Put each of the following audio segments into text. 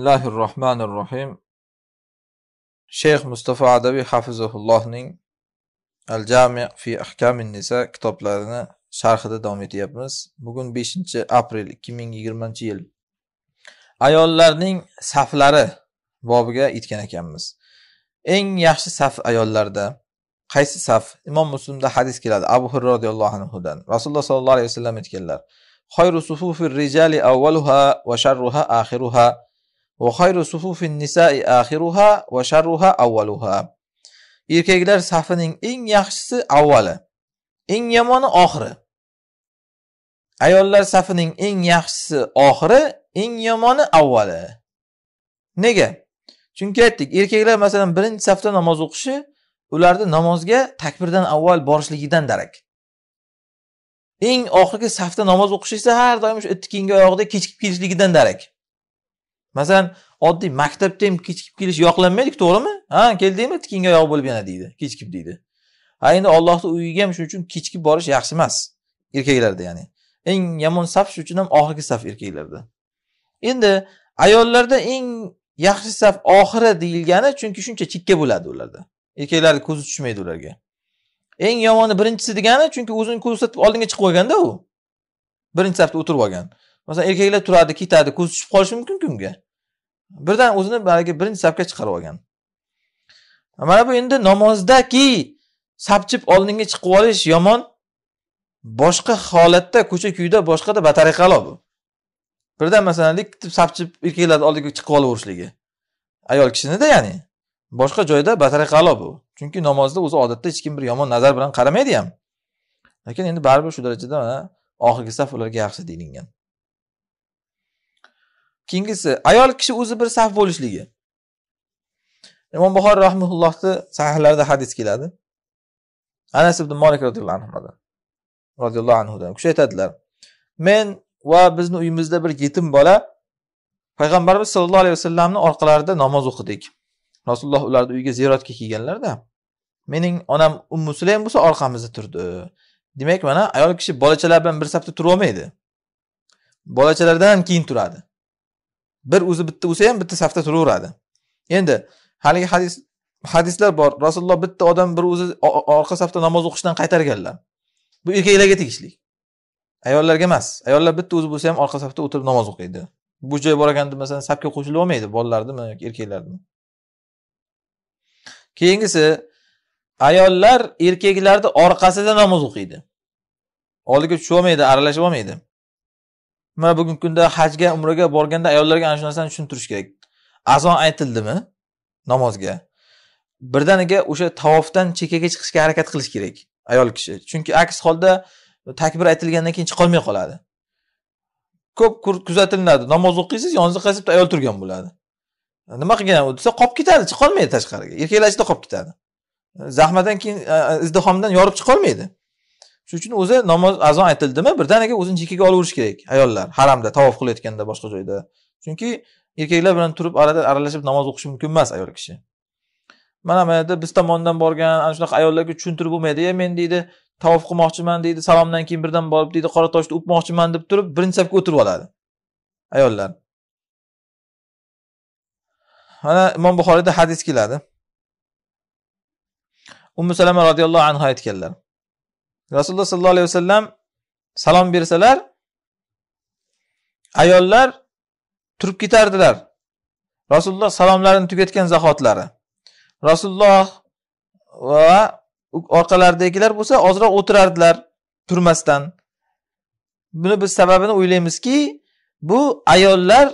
bismillahi rohmanir rohim shayx mustafa adabiy hafizullohning al jami fi ahkami nisa kitoblarini sharhida davom etyapmiz bugun beshinchi aprel ikki ming yigirmanchi yil ayollarning saflari bobiga yetgan ekanmiz eng yaxshi saf ayollarda qaysi saf imom muslimda hadis keladi abu hurra roziyallohu anhudan rasululloh sollallohu alayhi vasallam aytganlar xayru sufufi rijali avvaluha va sharruha axiruha Ve hayru sufufin nisai ahiruha ve şerruha safining eng yaxshisi avvali, eng yomoni oxiri. Ayollar safining eng yaxshisi oxiri, eng yomoni avvali. Nega? Chunki aytdik, erkaklar masalan birinchi safda namoz o'qishi ularni namozga takbirdan avval borishligidan darak. Eng oxirgi safda namoz o'qishi esa har doim shu ikki keyingi oyog'ida kechikib kelishligidan darak. masalan oddiy maktabda ham kechikib kelish yoqlanmaydiku to'g'rimi ha keldingmi tikinga oyoq bo'lib yana deydi kechikib deydi ha endi ollohni uyiga ham shuning uchun kechikib borish yaxshi emas erkaklarda ya'ni eng yomon saf shuning uchun ham oxirgi saf erkaklarda endi ayollarda eng yaxshi saf oxiri deyilgani chunki shuncha chekka bo'ladi ularda erkaklarni ko'zi tushmaydi ularga eng yomoni birinchisi degani chunki o'zini ko'rsatib oldinga chiqib qo'yganda u birinchi safda o'tirib olgan masalan erkaklar turadi ketadi ko'z tushib qolishi mumkinku unga birdan o'zini haligi birinchi safga chiqarib olgan mana bu endi namozdaki sapchib oldinga chiqib olish yomon boshqa holatda ko'cha kuyda boshqada batariqalo bu birdan masalan liktib sapchib erkaklarni oldiga chiqib olaverishligi ayol kishinida ya'ni boshqa joyda batariqalo bu chunki namozda o'zi odatda hech kim bir yomon nazar bilan qaramaydi ham lekin endi baribir shu darajada oxirgi saf ularga yaxshi deyilgan keyingisi ayol kishi o'zi bir saf bo'lishligi imom buxoriy rahmaullohni sahihlarida hadis keladi anas ibn molik roziyallohu Radhiyallohu roziyallohu anhudan kishi aytadilar men va bizni uyimizda bir yetim bola payg'ambarimiz sollallohu alayhi vasallamni orqalarida namoz o'qidik rasululloh ularni uyiga ziyoratga kelganlarda mening onam ummu sulaym bo'lsa orqamizda turdi demak mana ayol kishi bolachalar bilan bir safda turolmaydi bolachalardan keyin turadi bir o'zi bitta bo'lsa ham bitta safda turaveradi endi haligi hadis hadislar bor rasululloh bitta odam bir o'zi orqa safda namoz o'qishdan qaytarganlar bu erkaklarga tegishli ayollarga emas ayollar bitta o'zi bo'lsa ham orqa safda o'tirib namoz o'qiydi bu joy bor ekanda masalan safga qo'shilib olmaydi bolalarnimi yoki erkaklardimi keyingisi ayollar erkaklarni orqasida namoz o'qiydi oldiga tushib olmaydi aralashib olmaydi mana bugungi kunda hajga umraga borganda ayollarga ana shu narsani tushuntirish kerak azon aytildimi namozga birdaniga o'sha tavofdan chekkaga chiqishga harakat qilish kerak ayol kishi chunki aks holda takbir aytilgandan keyin chiqolmay qoladi ko'p kuzatilinadi namoz o'qiysiz yoningizda qaysi bitta ayol turgan bo'ladi nima qilgan u desa qolib ketadi chiqolmaydi tashqariga erkaklar ichida qolib ketadi zahmatdan keyin e, izdihomdan yorib chiqolmaydi shuning uchun o'zi namoz azon aytildimi birdaniga o'zini chekiga olaverish kerak ayollar haramda tavof qilayotganda boshqa joyda chunki erkaklar bilan turib arada aralashib namoz o'qishi mumkin emas ayol kishi mana bu yerda biz tomondan borgan ana shunaqa ayollarga tushuntirib bo'lmaydi ya men deydi tavof qilmoqchiman deydi salomdan keyin birdan borib deydi qora toshni o'pmoqchiman deb turib birinchi safga o'tirib oladi ayollar mana imom buxoriyda hadis keladi umu salama roziyallohu anhu aytganlar rasululloh sollallohu alayhi vasallam salom bersalar ayollar turib ketardilar rasululloh salomlarini tugatgan zahotlari rasululloh va orqalaridagilar bo'lsa ozroq o'tirardilar turmasdan buni biz sababini o'ylaymizki bu ayollar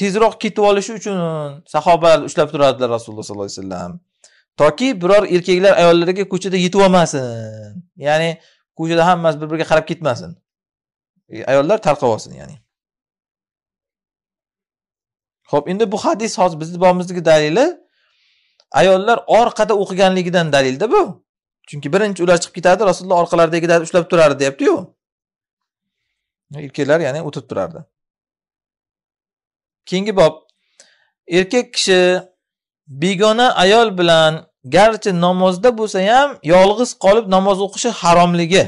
tezroq ketib olishi uchun sahobalar ushlab turardilar rasululloh sollallohu alayhi vasallam toki biror erkaklar ayollarga ko'chada yetib olmasin ya'ni ko'chada hammasi bir biriga qarab ketmasin e, ayollar tarqab olsin ya'ni ho'p endi bu hadis hozir bizni bobimizdagi dalili ayollar orqada o'qiganligidan dalilda bu chunki birinchi ular chiqib ketadi rasululloh orqalarida ushlab turardi deyaptiyu e, erkaklar ya'ni o'tib turardi keyingi bob erkak kishi begona ayol bilan garchi namozda bo'lsa ham yolg'iz qolib namoz o'qishi haromligi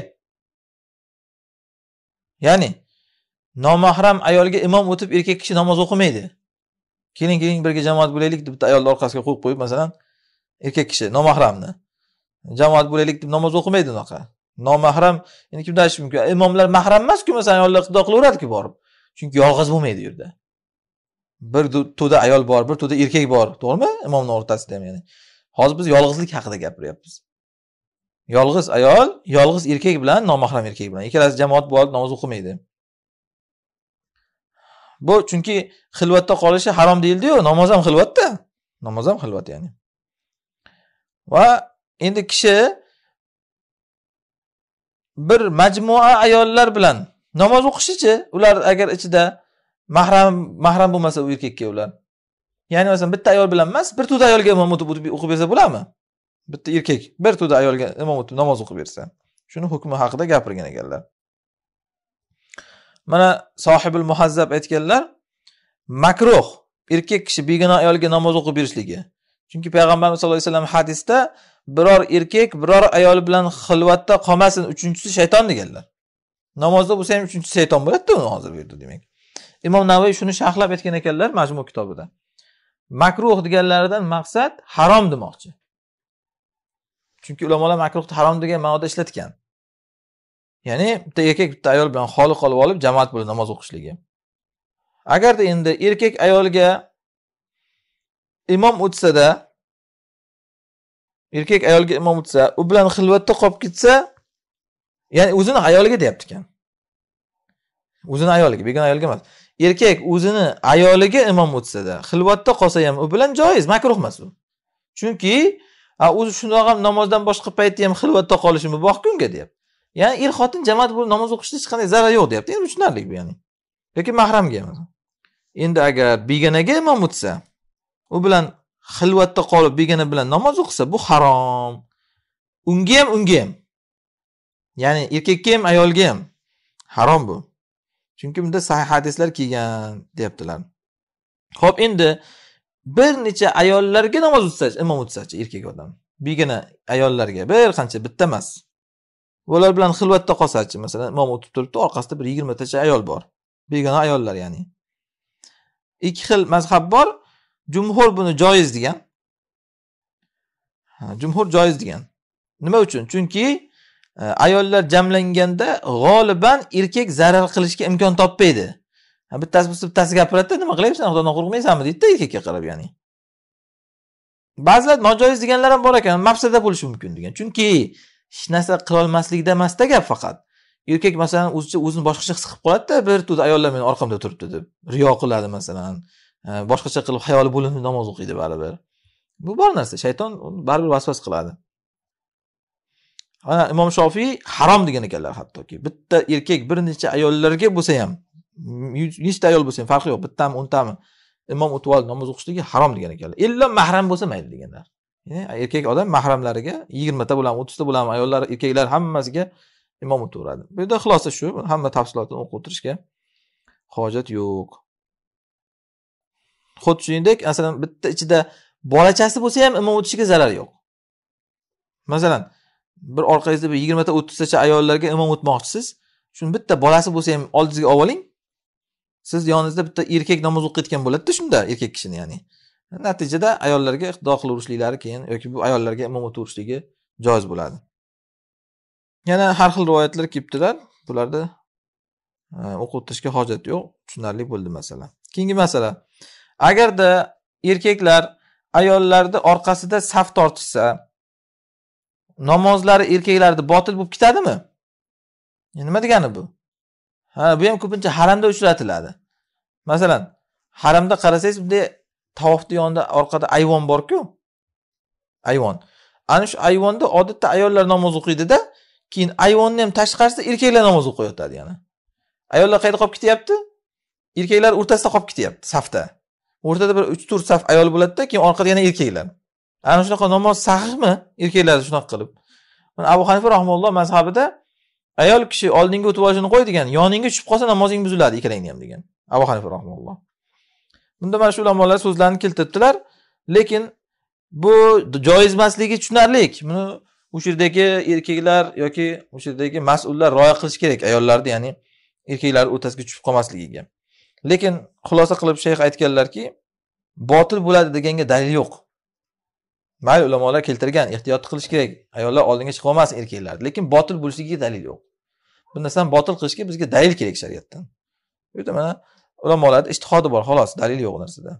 ya'ni nomahram ayolga imom o'tib erkak kishi namoz o'qimaydi keling keling birga jamoat bo'laylik deb bitta ayolni orqasiga qo'yib qo'yib masalan erkak kishi nomahramni jamoat bo'laylik deb namoz o'qimaydi unaqa nomahram endi kimda aytish mumkin imomlar mahram emasku masalan ayollar xudo qilaveradiku borib chunki yolg'iz bo'lmaydi u yerda bir to'da ayol bor bir to'da erkak bor to'g'rimi imomni o'rtasida ham ya'ni hozir biz yolg'izlik haqida gapiryapmiz yolg'iz ayol yolg'iz erkak bilan nomahram erkak bilan ikkalasi jamoat bo'lib namoz o'qimaydi bu chunki xilvatda qolishi harom deyildiyu namoz ham xilvatda namoz ham xilvat ya'ni va endi kishi bir majmua ayollar bilan namoz o'qishichi ular agar ichida mahram mahram bo'lmasa u erkakka ular ya'ni masalan bitta ayol bilan emas bir to'da ayolga imom o'tib o'qib bersa bo'ladimi bitta erkak bir to'da ayolga imom o'tib namoz o'qib bersa shuni hukmi haqida gapirgan ekanlar mana sohibul muhazzab aytganlar makruh erkak kishi begona ayolga namoz o'qib berishligi chunki payg'ambarimiz sallallohu alayhi vasallam hadisda biror erkak biror ayol bilan xilvatda qolmasin uchinchisi shayton deganlar namozda bo'lsa ham uchinchisi shayton bo'ladida uni hozir bu yerda demak imom navoiy shuni sharhlab aytgan ekanlar majmu kitobida makruh deganlaridan maqsad harom demoqchi chunki ulamolar makruhni harom degan ma'noda ishlatgan ya'ni bitta erkak bitta ayol bilan xoli qolib olib jamoat bo'lib namoz o'qishligi agarda endi erkak ayolga imom o'tsada erkak ayolga imom o'tsa u bilan xilvatda qolib ketsa ya'ni o'zini ayoliga deyapti ekan o'zini ayoliga begona ayolga emas erkak o'zini ayoliga imom o'tsada xilvatda qolsa ham u bilan joiz makruh emas u chunki o'zi shundoq ham namozdan boshqa paytda ham xilvatda qolishi muboh kunga deyapti ya'ni er xotin jamoat bo'lib namoz o'qishda hech qanday zarar yo'q deyapti endi tushunarli bu ya'ni yoki mahramga endi agar begonaga imom o'tsa u bilan xilvatda qolib begona bilan namoz o'qisa bu harom unga ham unga ham ya'ni erkakka ham ayolga ham harom bu chunki bunda sahih hadislar kelgan deyaptilar ho'p endi bir necha ayollarga namoz o'tsa imom o'tsachi erkak odam begina ayollarga bir qancha bitta emas ular bilan xilvatda qolsachi masalan imom o'tib turibdi orqasida bir yigirmatacha ayol bor begona ayollar ya'ni ikki xil mazhab bor jumhur buni joiz degan jumhur joiz degan nima uchun chunki Э, ayollar jamlanganda g'oliban erkak zarar qilishga imkon topmaydi bittasi bo'lsa bittasi gapiradida nima qilyapsan xudodan qo'rqmaysanmi deydida erkakka qarab ya'ni ba'zilar nojoiz deganlar ham bor ekan mafsada bo'lishi mumkin degan chunki hech narsa qilolmaslikda emasda gap faqat erkak masalan o'zicha o'zini boshqacha his qilib qoladida bir to'da ayollar meni orqamda turibdi deb riyo qiladi masalan boshqacha qilib hayoli bo'linib namoz o'qiydi baribir bu bor narsa shayton baribir vasvas qiladi ana imom shofiy harom degan ekanlar hattoki bitta erkak bir necha ayollarga bo'lsa ham nechta ayol bo'lsa ham farqi yo'q bittami o'ntami imom o'tib olib namoz o'qishligi harom degan ekanlar illo mahram bo'lsa mayli deganlar erkak odam mahramlariga yigirmata bo'ladimi o'ttizta bo'ladimi ayollar erkaklar hammasiga imom o'taveradi bu yerda xulosa shu hamma tafsilotini o'qib o'tirishga hojat yo'q xuddi shuningdek masalan bitta ichida bolachasi bo'lsa ham imom o'tishiga zarar yo'q masalan bir orqangizda bir yigirmata o'ttiztacha ayollarga imom o'tmoqchisiz shuni bitta bolasi bo'lsa ham oldingizga olib oling siz yoningizda bitta erkak namoz o'qib ketgan bo'ladida shunda erkak kishini ya'ni natijada ayollarga iqtido qilaverishliklari keyin yoki bu ayollarga imom o'taverishligi joiz bo'ladi yana har xil rivoyatlar kelibdilar bularni e, o'qib o'tirishga hojat yo'q tushunarli bo'ldi masala keyingi masala agarda erkaklar ayollarni orqasida saf tortishsa namozlari erkaklarda botil bo'lib ketadimi nima degani bu ha bu ham ko'pincha haramda uchratiladi masalan haramda qarasangiz bunday tavofni yonida orqada ayvon borku ayvon ana shu ayvonda odatda ayollar namoz o'qiydida keyin ayvonni ham tashqarisida erkaklar namoz o'qib yotadi yana ayollar qayerda qolib ketyapti erkaklar o'rtasida qolib ketyapti safda o'rtada bir uch to'rt saf ayol bo'ladida keyin orqada yana erkaklar ana shunaqa namoz sahihmi erkaklarni shunaqa qilib abu hanifa rahmulloh mazhabida ayol kishi oldinga o'tib olishini qo'y degan yoningga tushib qolsa namozing buziladi ikkalangni ham degan abu hanifa rahmulloh bunda mana shu ulamolar so'zlarini keltiribdilar lekin bu joizmasligi tushunarli buni o'sha yerdagi erkaklar yoki o'sha yerdagi mas'ullar rioya qilish kerak ayollarni ya'ni erkaklar o'rtasiga tushib qolmasligiga lekin xulosa qilib shayx aytganlarki botil bo'ladi deganga dalil yo'q mayli ulamolar keltirgan ehtiyot qilish kerak ayollar oldinga chiqib olmasin erkaklarni lekin botil bo'lishligiga dalil yo'q bu narsani botil qilishga bizga dalil kerak shariatdan uyerda yerda mana ulamolarni ishtihodi bor xolos dalil yo'q narsada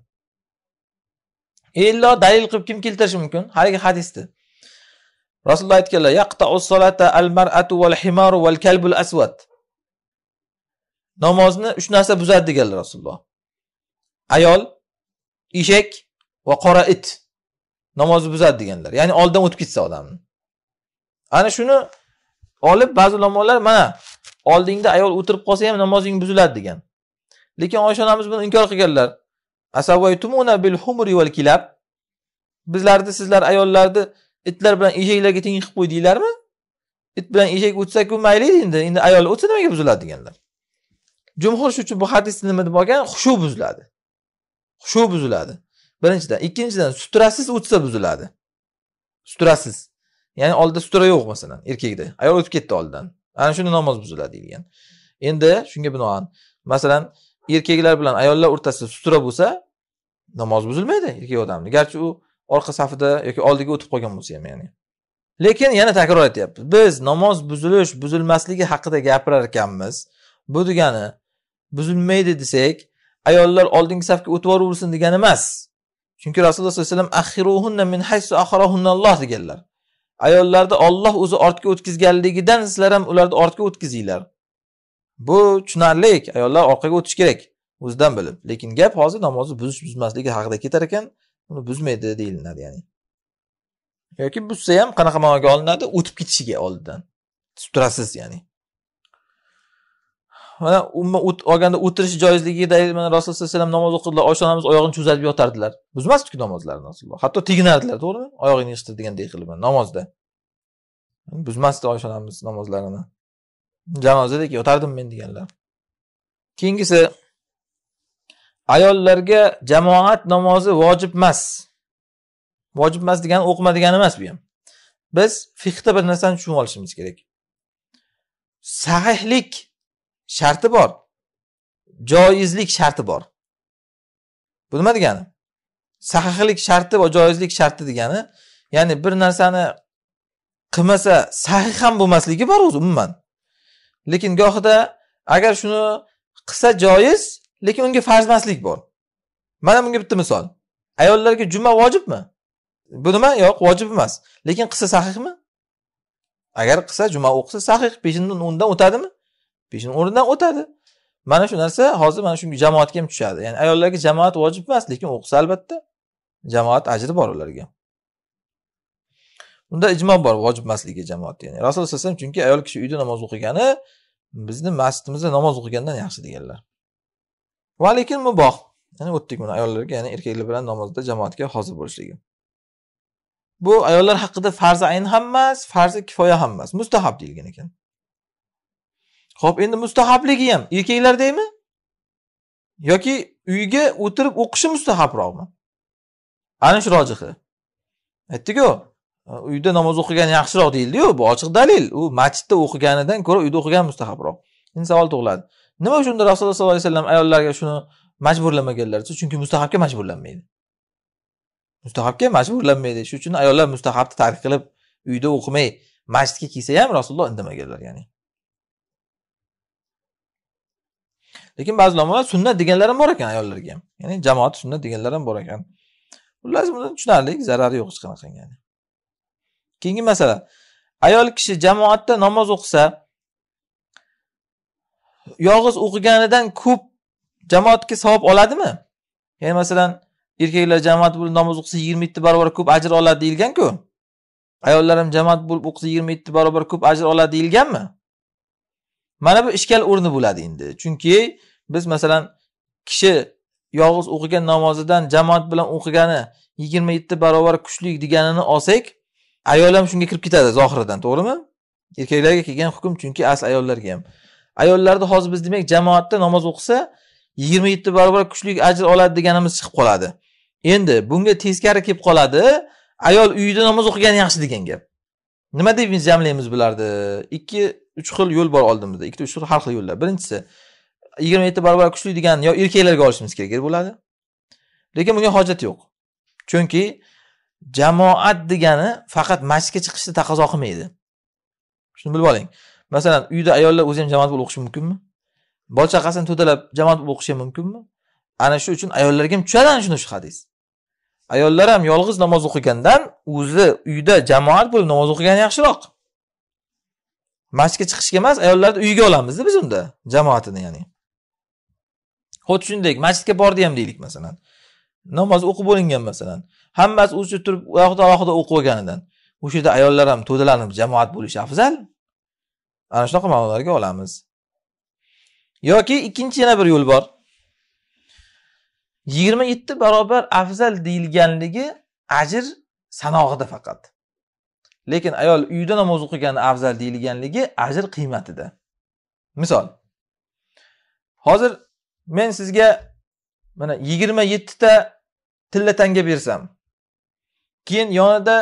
illo dalil qilib kim keltirishi mumkin haligi hadisni rasululloh aytganlar yaqtau solata al maratu val himaru val kalbul asvad namozni uch narsa buzadi deganlar rasululloh ayol eshak va qora it namozni buzadi deganlar ya'ni oldidan o'tib ketsa odamni ana shuni olib ba'zi ulamolar mana oldingda ayol o'tirib qolsa ham namozing buziladi degan lekin oysha onamiz buni inkor qilganlar humri bizlarni sizlar ayollarni itlar bilan eshaklarga teng qilib qo'ydinglarmi it bilan eshak o'tsaku mayli endi endi ayol o'tsa nimaga buziladi deganlar jumhur shu uchun bu hadis nima deb olgan xushu buziladi xushu buziladi birinchidan ikkinchidan sutrasiz o'tsa buziladi sutrasiz ya'ni oldida sutra yo'q masalan erkakda ayol o'tib ketdi oldidan ana shunda namoz buziladi deyilgan endi shunga binoan masalan erkaklar bilan ayollar o'rtasida sutra bo'lsa namoz buzilmaydi erkak odamni garchi u orqa safida yoki oldiga o'tib qolgan bo'lsa ham ya'ni lekin yana takror aytyapmiz biz namoz buzilish buzilmasligi haqida gapirar ekanmiz bu degani buzilmaydi desak ayollar oldingi safga o'tib yuboraversin degani emas chunki rasululloh sallallohu alayhi vasallam deganlar ayollarni olloh o'zi ortga o'tkazganligidan sizlar ham ularni ortga o'tkazinglar bu tushunarli ayollar orqaga o'tishi kerak o'zidan bilib lekin gap hozir namozni buzish buzmasligi haqida ketar ekan uni buzmaydi deyilinadi ya'ni yoki buzsa ham qanaqa ma'noga olinadi o'tib ketishiga oldidan turasiz ya'ni mana olganda o'tirish joizligida mana rasululloh sallallohu alayhi vasallam namoz o'qidilar oysha onamiz oyog'ini cho'zarib yotardilar buzmasdiku namozlarini rasululloh hatto teginardilar to'g'rimi oyog'ingni yig'ishtir degandek qilib namozda buzmasdi oysha onamiz namozlarini janozadek yotardim men deganlar keyingisi ayollarga jamoat namozi vojib emas vojib emas degani o'qima degani emas bu ham biz fiqda bir narsani tushunib olishimiz kerak sahihlik sharti bor joizlik sharti bor bu nima degani sahihlik sharti va joizlik sharti degani ya'ni bir narsani qilmasa sahih ham bo'lmasligi bor o'zi umuman lekin gohida agar shuni qilsa joiz lekin unga farzmaslik bor mana bunga bitta misol ayollarga juma vojibmi bu nima yo'q vojib emas lekin qilsa sahihmi agar qilsa juma o'qisa sahih peshindan o'ndan o'tadimi peshin o'rnidan o'tadi mana shu narsa hozir mana shu jamoatga ham tushadi ya'ni ayollarga jamoat vojib emas lekin o'qisa albatta jamoat ajri bor ularga unda ijmo bor vojib emasligi jamoat ya'ni rasululloh sallallohu alayhi vasallam chunki ayol kishi uyda namoz o'qigani bizni masjidimizda namoz o'qigandan yaxshi deganlar va lekin muboh ya'ni o'tdik buni ayollarga ya'ni erkaklar bilan namozda jamoatga hozir bo'lishligi bu ayollar haqida farzi ayn ham emas farzi kifoya ham emas mustahab deyilgan ekan ho'p endi mustahabligi ham erkaklardaymi yoki uyga o'tirib o'qishi mustahabroqmi ana shu rojihi aytdiku uyda namoz o'qigan yaxshiroq deyildiyu bu ochiq dalil u masjidda o'qiganidan ko'ra uyda o'qigan mustahabroq endi savol tug'iladi nima uchun rasululloh sollallohu alayhi vasallam ayollarga shuni majburlamaganlar? chunki mustahabga majburlanmaydi mustahabga majburlanmaydi shuning uchun ayollar mustahabni tark qilib uyda o'qimay masjidga kelsa ham rasululloh indamaganlar ya'ni lekin ba'zi ulamolar sunnat deganlar ham bor ekan ayollarga ham ya'ni jamoat sunnat deganlar ham bor ekan xullas buni tushunarli zarari yo'q hech qanaqangi yani. keyingi masala ayol kishi jamoatda namoz o'qisa yolg'iz o'qiganidan ko'p jamoatga savob oladimi ya'ni masalan erkaklar jamoat bo'lib namoz o'qisa yigirma yetti barobar ko'p ajr oladi deyilganku ayollar ham jamoat bo'lib o'qisa yigirma yetti barobar ko'p ajr oladi deyilganmi mana bu ishkal o'rni bo'ladi endi chunki biz masalan kishi yolg'iz o'qigan namozidan jamoat bilan o'qigani yigirma yetti barobar kuchli deganini olsak ayol ham shunga kirib ketadi zohiridan to'g'rimi erkaklarga kelgan hukm chunki asl ayollarga ham ayollarni hozir biz demak jamoatda namoz o'qisa yigirma yetti barobar kuchli ajr oladi deganimiz chiqib qoladi endi bunga teskari kelib qoladi ayol uyida namoz o'qigani yaxshi degan gap nima deb biz jamlaymiz bularni ikki uch xil yo'l bor oldimizda ikkita uch xil har xil yo'llar birinchisi yigirma yetti barobar kuchli degan yo erkaklarga olishimiz kerak bo'ladi lekin bunga hojat yo'q chunki jamoat degani faqat masjidga chiqishni taqozo qilmaydi shuni bilib oling masalan uyda ayollar o'zi ham jamoat bo'lib o'qishi mumkinmi bola chaqasini to'dalab jamoat bo'lib o'qishi mumkinmi ana shu uchun ayollarga ham tushadi ana shuni shu hadis ayollar ham yolg'iz namoz o'qigandan o'zi uyda jamoat bo'lib namoz o'qigani yaxshiroq masjidga chiqishga emas ayollarni uyiga olamizda biz unda jamoatini ya'ni xuddi shunday masjidga bordi ham deylik masalan namoz o'qib bo'lingan masalan hammasi o'zi turib alohida alohida o'qib olganidan o'sha yerda ayollar ham to'dalanib jamoat bo'lishi afzal ana shunaqa ma'nolarga olamiz yoki ikkinchi yana bir yo'l bor yigirma yetti barobar afzal deyilganligi ajr sanog'ida faqat lekin ayol uyda namoz o'qigani afzal deyilganligi ajr qiymatida misol hozir men sizga mana yigirma yettita tilla tanga bersam keyin yonida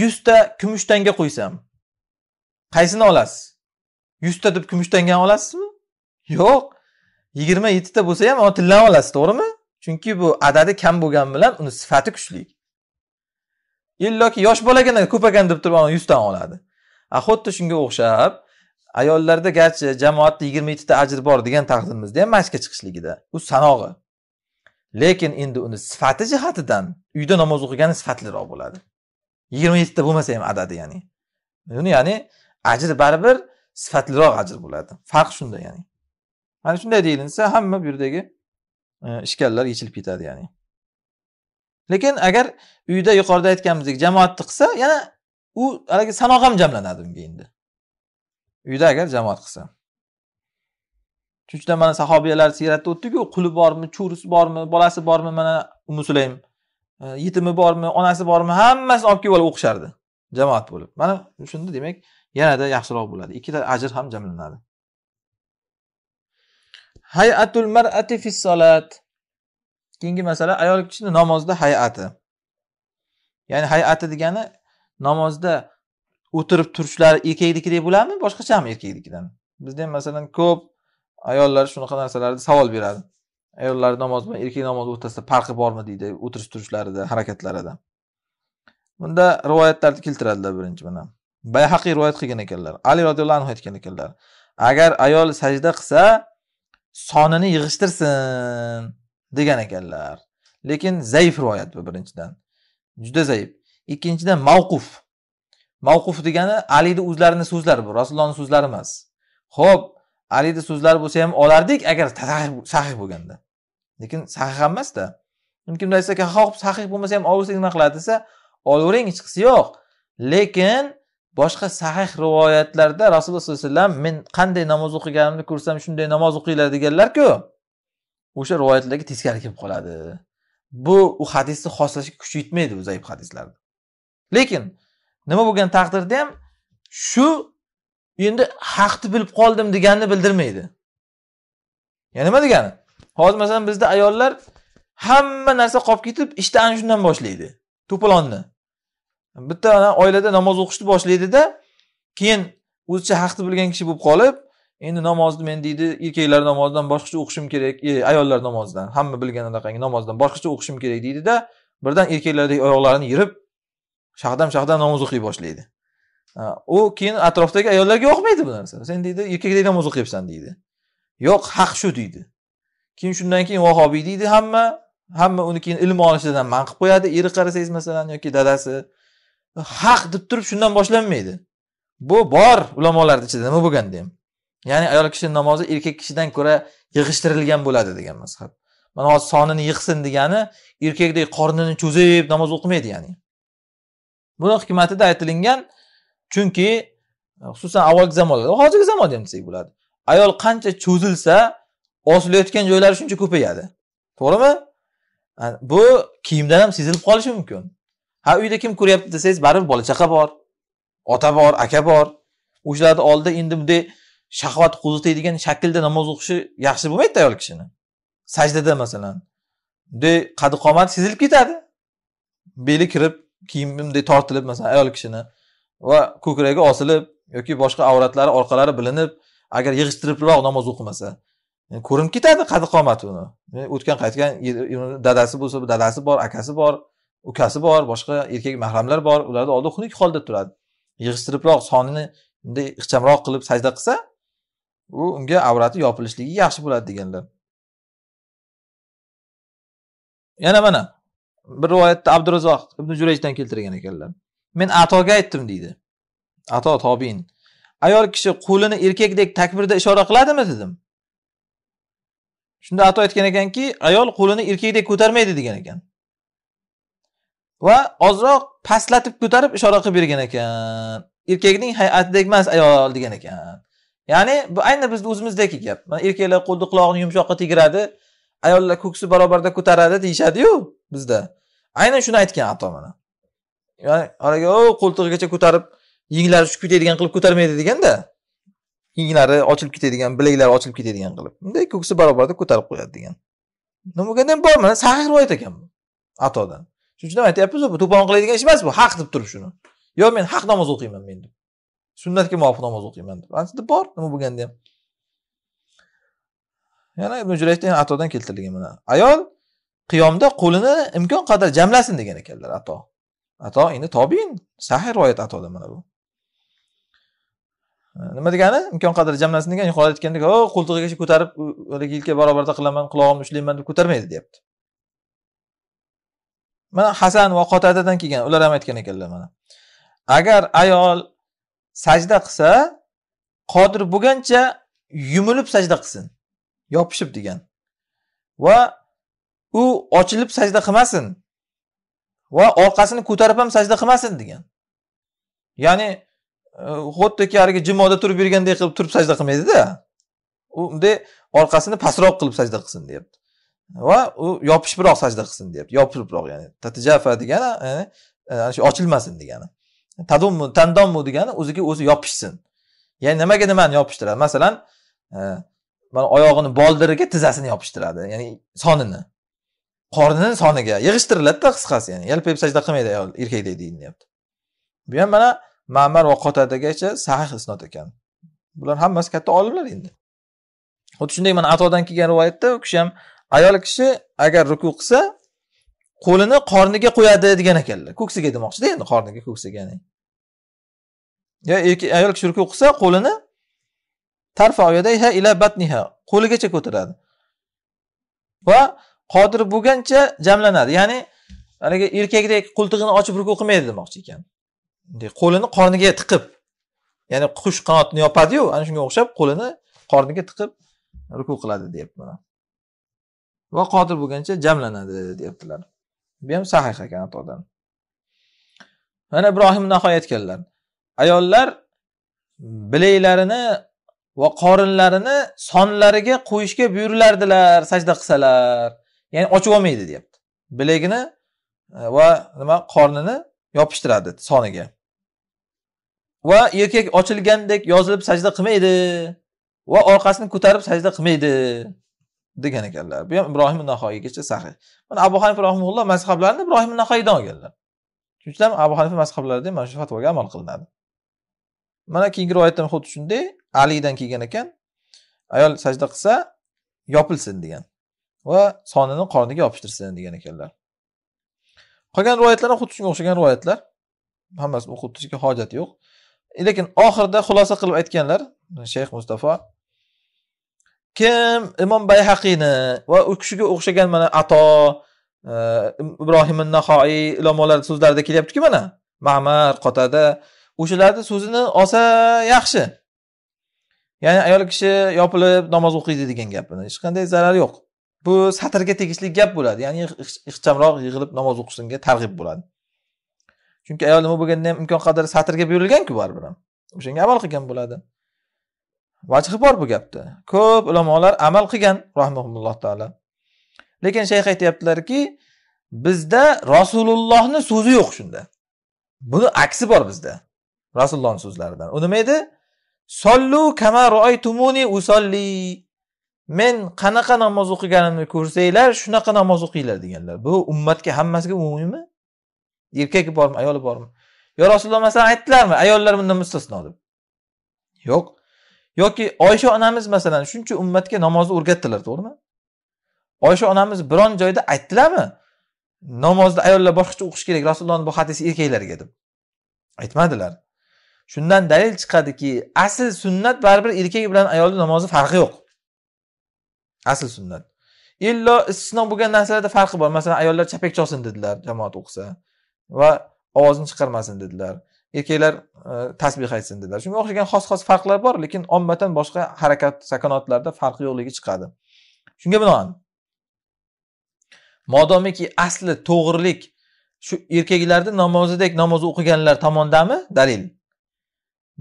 yuzta kumush tanga qo'ysam qaysini olasiz yuzta deb kumush tangani olasizmi yo'q yigirma yettita bo'lsa ham tillani olasiz to'g'rimi chunki bu adadi kam bo'lgani bilan uni sifati kuchli illoki yosh bolagina ko'pagan deb turib yuzdan oladi a xuddi shunga o'xshab ayollarda garchi jamoatda yigirma yettita ajr bor degan taqdirimizda ham mashqqa chiqishligida u sanog'i lekin endi uni sifati jihatidan uyda namoz o'qigani sifatliroq bo'ladi yigirma yettita bo'lmasa ham adadi ya'ni uni ya'ni ajr baribir sifatliroq ajr bo'ladi farq shunda ya'ni mana shunday deyilinsa hamma bu yerdagi Э, ishkallar yechilib ketadi ya'ni lekin agar uyda yuqorida aytganimizdek jamoatni qilsa yana u haligi sanoq ham jamlanadi unga endi uyda agar jamoat qilsa shuning uchun mana sahobiyalar siyratda o'tdiku quli bormi cho'risi bormi bolasi bormi mana umu yetimi bormi onasi bormi hammasini olib kelib olib o'qishardi jamoat bo'lib mana shunda demak yanada yaxshiroq bo'ladi ikkita ajr ham jamlanadi hayatul mar'ati fi solat keyingi masala ayol kishini namozda hayati ya'ni hayati degani namozda o'tirib turishlari erkaknikidek bo'ladimi boshqachami erkaknikidan bizda ham masalan ko'p ayollar shunaqa narsalarda savol beradi ayollar namoz bilan erkak namoz o'rtasida farqi bormi deydi o'tirish turishlarida harakatlarida bunda rivoyatlarni keltiradilar birinchi mana bayhaqiy rivoyat qilgan ekanlar ali roziyallohu anhu aytgan ekanlar agar ayol sajda qilsa sonini yig'ishtirsin degan ekanlar lekin zaif rivoyat bu birinchidan juda zaif ikkinchidan mavquf mavquf degani alini o'zlarini so'zlari bu rasulullohni so'zlari emas ho'p alini so'zlari bo'lsa ham olardik agar sahih bo'lganda lekin sahih ham emasda kimdir aytsa sahih bo'lmasa ham olsak nima qiladi desa olavering hech qisi yo'q lekin boshqa sahih rivoyatlarda rasululloh sollallohu alayhi vasallam men qanday namoz o'qiganimni ko'rsam shunday namoz o'qinglar deganlarku o'sha rivoyatlarga teskari kelib qoladi bu u hadisni xoslashga kuchi yetmaydi u zaif hadislarni lekin nima bo'lgan taqdirda ham shu endi haqni bilib qoldim deganini bildirmaydi ya nima degani hozir masalan bizda ayollar hamma narsa qolib ketib ishni ana shundan boshlaydi to'polonni bitta oilada namoz o'qishni boshlaydida keyin o'zicha haqni bilgan kishi bo'lib qolib endi namozni men deydi erkaklar namozidan boshqacha o'qishim kerak e, ayollar namozidan hamma bilgan anaqangi namozdan boshqacha o'qishim kerak deydida birdan erkaklardagi oyoqlarini yirib shahdam shahdam namoz o'qiy boshlaydi u keyin atrofdagi ayollarga yoqmaydi bu narsa sen deydi erkakdek namoz o'qiyapsan deydi yo'q haq shu deydi keyin shundan keyin vahobiy deydi hamma hamma uni keyin ilm olishidan man qilib qo'yadi eri qarasangiz masalan yoki dadasi haq deb turib shundan boshlanmaydi bu bor ulamolarni ichida nima bo'lganda ham ya'ni ayol kishini namozi erkak kishidan ko'ra yig'ishtirilgan bo'ladi degan mazhab mana hozir sonini yig'sin degani erkakdek qornini cho'zib namoz o'qimaydi ya'ni buni hikmatida aytilingan chunki xususan avvalgi zamonlarda hozirgi zamonda ham desak bo'ladi ayol qancha cho'zilsa osilayotgan joylari shuncha ko'payadi to'g'rimi bu kiyimdan ham sezilib qolishi mumkin ha uyda kim ko'ryapti desangiz baribir bola chaqa bor ota bor aka bor o'shalarni oldida endi bunday shahvat qo'zitadigan shaklda namoz o'qishi yaxshi bo'lmaydi ayol kishini sajdada masalan bunday qadi qomat sezilib ketadi beli kirib kiyim bunday tortilib masalan ayol kishini va ko'kragi osilib yoki boshqa avratlari orqalari bilinib agar yig'ishtiribroq namoz o'qimasa ko'rinib ketadi qadi qomati uni o'tgan qaytgan dadasi bo'lsa dadasi bor akasi bor ukasi bor boshqa erkak mahramlar bor ularni oldida xunuk holda turadi yig'ishtiribroq sonini bunday ixchamroq qilib sajda qilsa u unga avrati yopilishligi yaxshi bo'ladi deganlar yana mana bir rivoyatda abdurazoq ibn jurayjdan keltirgan ekanlar men atoga aytdim deydi ato tobin ayol kishi qo'lini erkakdek takbirda ishora qiladimi dedim shunda ato aytgan ekanki ayol qo'lini erkakdek ko'tarmaydi degan ekan va ozroq pastlatib ko'tarib ishora qilib bergan ekan erkakning hay'atidek emas ayol degan ekan ya'ni bu ayni bizni o'zimizdagi gap mana erkaklar qo'lni qulog'ini yumshoqqa tegiradi ayollar ko'ksi barobarda ko'taradi deyishadiyu bizda aynan shuni aytgan ato mana ya'ni haligi qo'ltig'igacha ko'tarib yenglari tushib ketadigan qilib ko'tarmaydi deganda yenglari ochilib ketadigan bilaklari ochilib ketadigan qilib bunday ko'ksi barobarda ko'tarib qo'yadi degan nima bo'lganda bor mana sahih rivoyat ekan bu atodan shuning uchun ham aytyapmiz bu to'polon qiladigan ish emas bu haq deb turib shuni yo men haq namoz o'qiyman men deb sunnatga muvofiq namoz o'qiyman deb aslida bor nima bo'lganda ham yana ibn jurayda atodan keltirilgan mana ayol qiyomda qo'lini imkon qadar jamlasin degan ekanlar ato ato endi tobin sahiy rivoyat atoda mana bu nima degani imkon qadar jamlasin degan yuqorida aytgandek oh, qo'ltig'igacha ko'tarib haligi yelka barobarda qilaman qulog'imni ushlayman deb ko'tarmaydi deyapti mana hasan va qotadadan kelgan ular ham aytgan ekanlar mana agar ayol sajda qilsa qodir bo'lgancha yumilib sajda qilsin yopishib degan va u ochilib sajda qilmasin va orqasini ko'tarib ham sajda qilmasin degan ya'ni e, xuddiki haligi jimoda turib yurgandek qilib turib sajda qilmaydida u unday orqasini pastroq qilib sajda qilsin deyapti va u yopishibroq sajda qilsin deyapti yopishibroq ya'ni tatijafa degani ya'ni e, ana shu ochilmasin degani tadummu tandommu degani o'ziga o'zi yopishsin ya'ni nimaga nimani yopishtiradi masalan e, mana oyog'ini boldiriga tizzasini yopishtiradi ya'ni sonini qornini soniga yig'ishtiriladida qisqasi ya'ni yalpayib sajda qilmaydi ayol erkakdek deyapti bu ham mana mamar va qotadagacha sahih isnot ekan bular hammasi katta olimlar endi xuddi shunday mana atodan kelgan rivoyatda u kishi ham ayol kishi agar ruku qilsa qo'lini qorniga qo'yadi degan ekanlar ko'ksiga demoqchida endi qorniga ko'ksiga ya'ni yo ayol kishi ruku qilsa qo'lini ila batniha qo'ligacha ko'taradi va qodir bo'lgancha jamlanadi ya'ni haligi erkakdek qo'ltig'ini ochib ruku qilmaydi demoqchi ekan qo'lini qorniga tiqib ya'ni qush qanotini yopadiyu ana shunga o'xshab qo'lini qorniga tiqib ruku qiladi deyapti mana va qodir bo'lgancha jamlanadi deyaptilar bu ham sahih ekan atodan mana ibrohim nahoya aytganlar ayollar bilaklarini va qorinlarini sonlariga qo'yishga buyurilardilar sajda qilsalar ya'ni ochib olmaydi deyapti bilagini e, va nima qornini yopishtiradi soniga va erkak ochilgandek yozilib sajda qilmaydi va orqasini ko'tarib sajda qilmaydi degan ekanlar bu ham ibrohim nahoiygacha sahiy mana abu hanifa rahimulloh mazhablarini ibrohim nahoiydan olganlar shuning uchun ham abu hanifa mazhablarida mana shu fatvoga amal qilinadi mana keyingi rivoyatda xuddi shunday alidan kelgan ekan ayol sajda qilsa yopilsin degan va sonini qorniga yopishtirsin degan ekanlar qolgan rivoyatlar ham xuddi shunga o'xshagan rivoyatlar hammasi o'qib o'tishga hojat yo'q lekin oxirida xulosa qilib aytganlar shayx mustafo kim imom bayhaqiyni va u kishiga o'xshagan mana ato e, ibrohim nahoiy ilomolar so'zlarida kelyaptiku mana mamar qotada o'shalarni so'zini olsa yaxshi ya'ni ayol kishi yopilib namoz o'qiydi degan gap buni hech qanday zarari yo'q bu satrga tegishli gap bo'ladi ya'ni ixchamroq yig'ilib namoz o'qishingga targ'ib bo'ladi chunki ayol nima bo'lganda ham imkon qadar satrga buyurilganku baribir ham o'shanga amal qilgan bo'ladi vajhi bor bu gapda ko'p ulamolar amal qilgan rahmaulloh taala lekin shayx aytyaptilarki bizda rasulullohni so'zi yo'q shunda buni aksi bor bizda rasulullohni so'zlaridan u nima edi sollu kama roaytumuni usolli men qanaqa namoz o'qiganimni ko'rsanglar shunaqa namoz o'qinglar deganlar bu ummatga hammasiga umumiymi erkagi bormi ayoli bormi yo rasululloh masalan aytdilarmi ayollar bundan mustasno deb yo'q yoki oysha onamiz masalan shuncha ummatga namozni o'rgatdilar to'g'rimi oysha onamiz biron joyda aytdilarmi namozda ayollar boshqacha o'qish kerak rasulullohni bu hadisi erkaklarga deb aytmadilar shundan dalil chiqadiki asl sunnat baribir erkak bilan ayolni namozi farqi yo'q asl sunnat illo istisno bo'lgan narsalarda farqi bor masalan ayollar chapak olsin dedilar jamoat o'qisa va ovozini chiqarmasin dedilar erkaklar e, tasbih aytsin dedilar shunga o'xshagan xos xos farqlar bor lekin ommatan boshqa harakat sakonotlarda farqi yo'qligi chiqadi shunga binoan modomiki asli to'g'rilik shu erkaklarni namozidek namoz o'qiganlar tomonidami dalil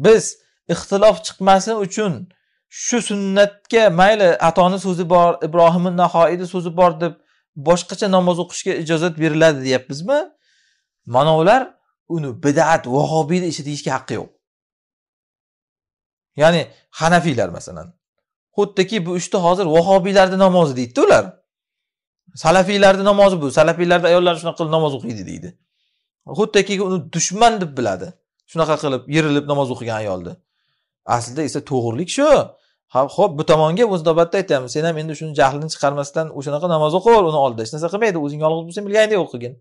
biz ixtilof chiqmasin uchun shu sunnatga mayli atoni so'zi bor ibrohim nahoiyni so'zi bor deb boshqacha namoz o'qishga ijozat beriladi deyapmizmi mana ular uni bidat vahobiyni ishi deyishga haqqi yo'q ya'ni hanafiylar masalan xuddiki bu uchta hozir vahobiylarni namozi deydida ular salafiylarni namozi bu salafiylarni ayollar shunaqa qilib namoz o'qiydi deydi xuddiki uni dushman deb biladi shunaqa qilib yirilib namoz o'qigan ayolni aslida esa to'g'rilik shu ho'p bu tomonga o'z navbatda aytamiz sen ham endi shuni jahlini chiqarmasdan o'shanaqa namoz o'qiyver uni oldida hech narsa qilmaydi o'zing yolg'iz bo'lsang bilganingdek o'qigin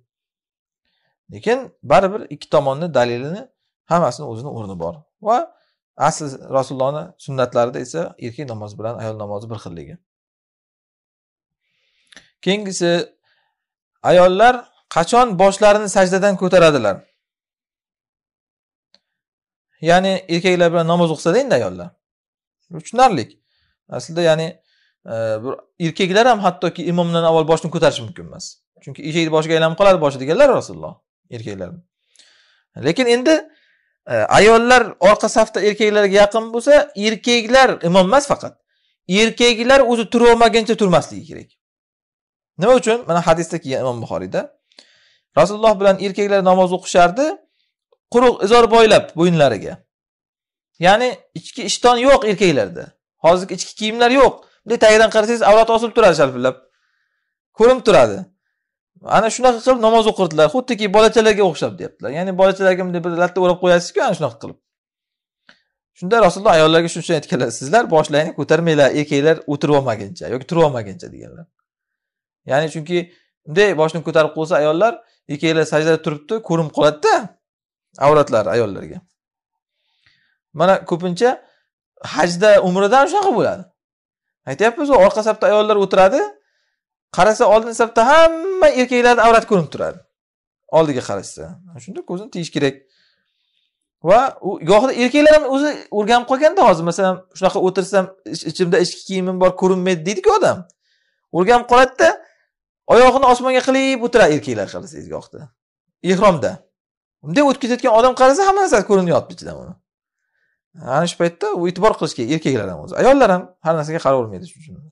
lekin baribir ikki tomonni dalilini hammasini o'zini o'rni bor va asl rasulullohni sunnatlarida esa erkak namozi bilan ayol namozi bir xilligi keyingisi ayollar qachon boshlarini sajdadan ko'taradilar ya'ni erkaklar bilan namoz o'qisada endi ayollar tushunarli aslida ya'ni e, bir erkaklar ham hattoki imomdan avval boshini ko'tarishi mumkin emas chunki eshakni boshiga aylanib qoladi boshi deganlar rasululloh erkaklar lekin endi e, ayollar orqa safda erkaklarga yaqin bo'lsa erkaklar imom emas faqat erkaklar o'zi turolmaguncha turmasligi kerak nima uchun mana hadisda kelgan imom buxoriyda rasululloh bilan erkaklar namoz o'qishardi quruq izor boylab bo'yinlariga ya'ni ichki ishton yo'q erkaklarda hozirgi ichki kiyimlar yo'q bunday tagidan qarasangiz avrat osilib turadi shalpillab ko'rinib turadi ana shunaqa qilib namoz o'qirdilar xuddiki bolachalarga o'xshab deyaptilar ya'ni bolachalarga bunday bir latta o'rab qo'yasizku ana shunaqa qilib shunda rasululloh ayollarga shuni uchun aytganlar sizlar boshlaringni ko'tarmanglar erkaklar o'tirib olmaguncha yoki turib olmaguncha deganlar ya'ni chunki bunday boshini ko'tarib qo'ysa ayollar erkaklar sajdada turibdi ko'rinib qoladida avratlar ayollarga mana ko'pincha hajda ham shunaqa bo'ladi aytyapmizu orqa safda ayollar o'tiradi qarasa oldingi safda hamma erkaklarni avrati ko'rinib turadi oldiga qarashsa shunda ko'zini tiyish kerak va u gohida erkaklar ham o'zi o'rganib qolganda hozir masalan shunaqa o'tirsam ichimda ichki kiyimim bor ko'rinmaydi deydiku odam o'rganib qoladida oyog'ini osmonga qilib o'tiradi erkaklar qarasangiz gohida ehromda bunday o'tib ketayotgan odam qarasa hamma narsa ko'rinyapti ichidan uni ana shu paytda u e'tibor qilish kerak erkaklar ham o'zi ayollar ham har narsaga qaravermaydi shuning uchun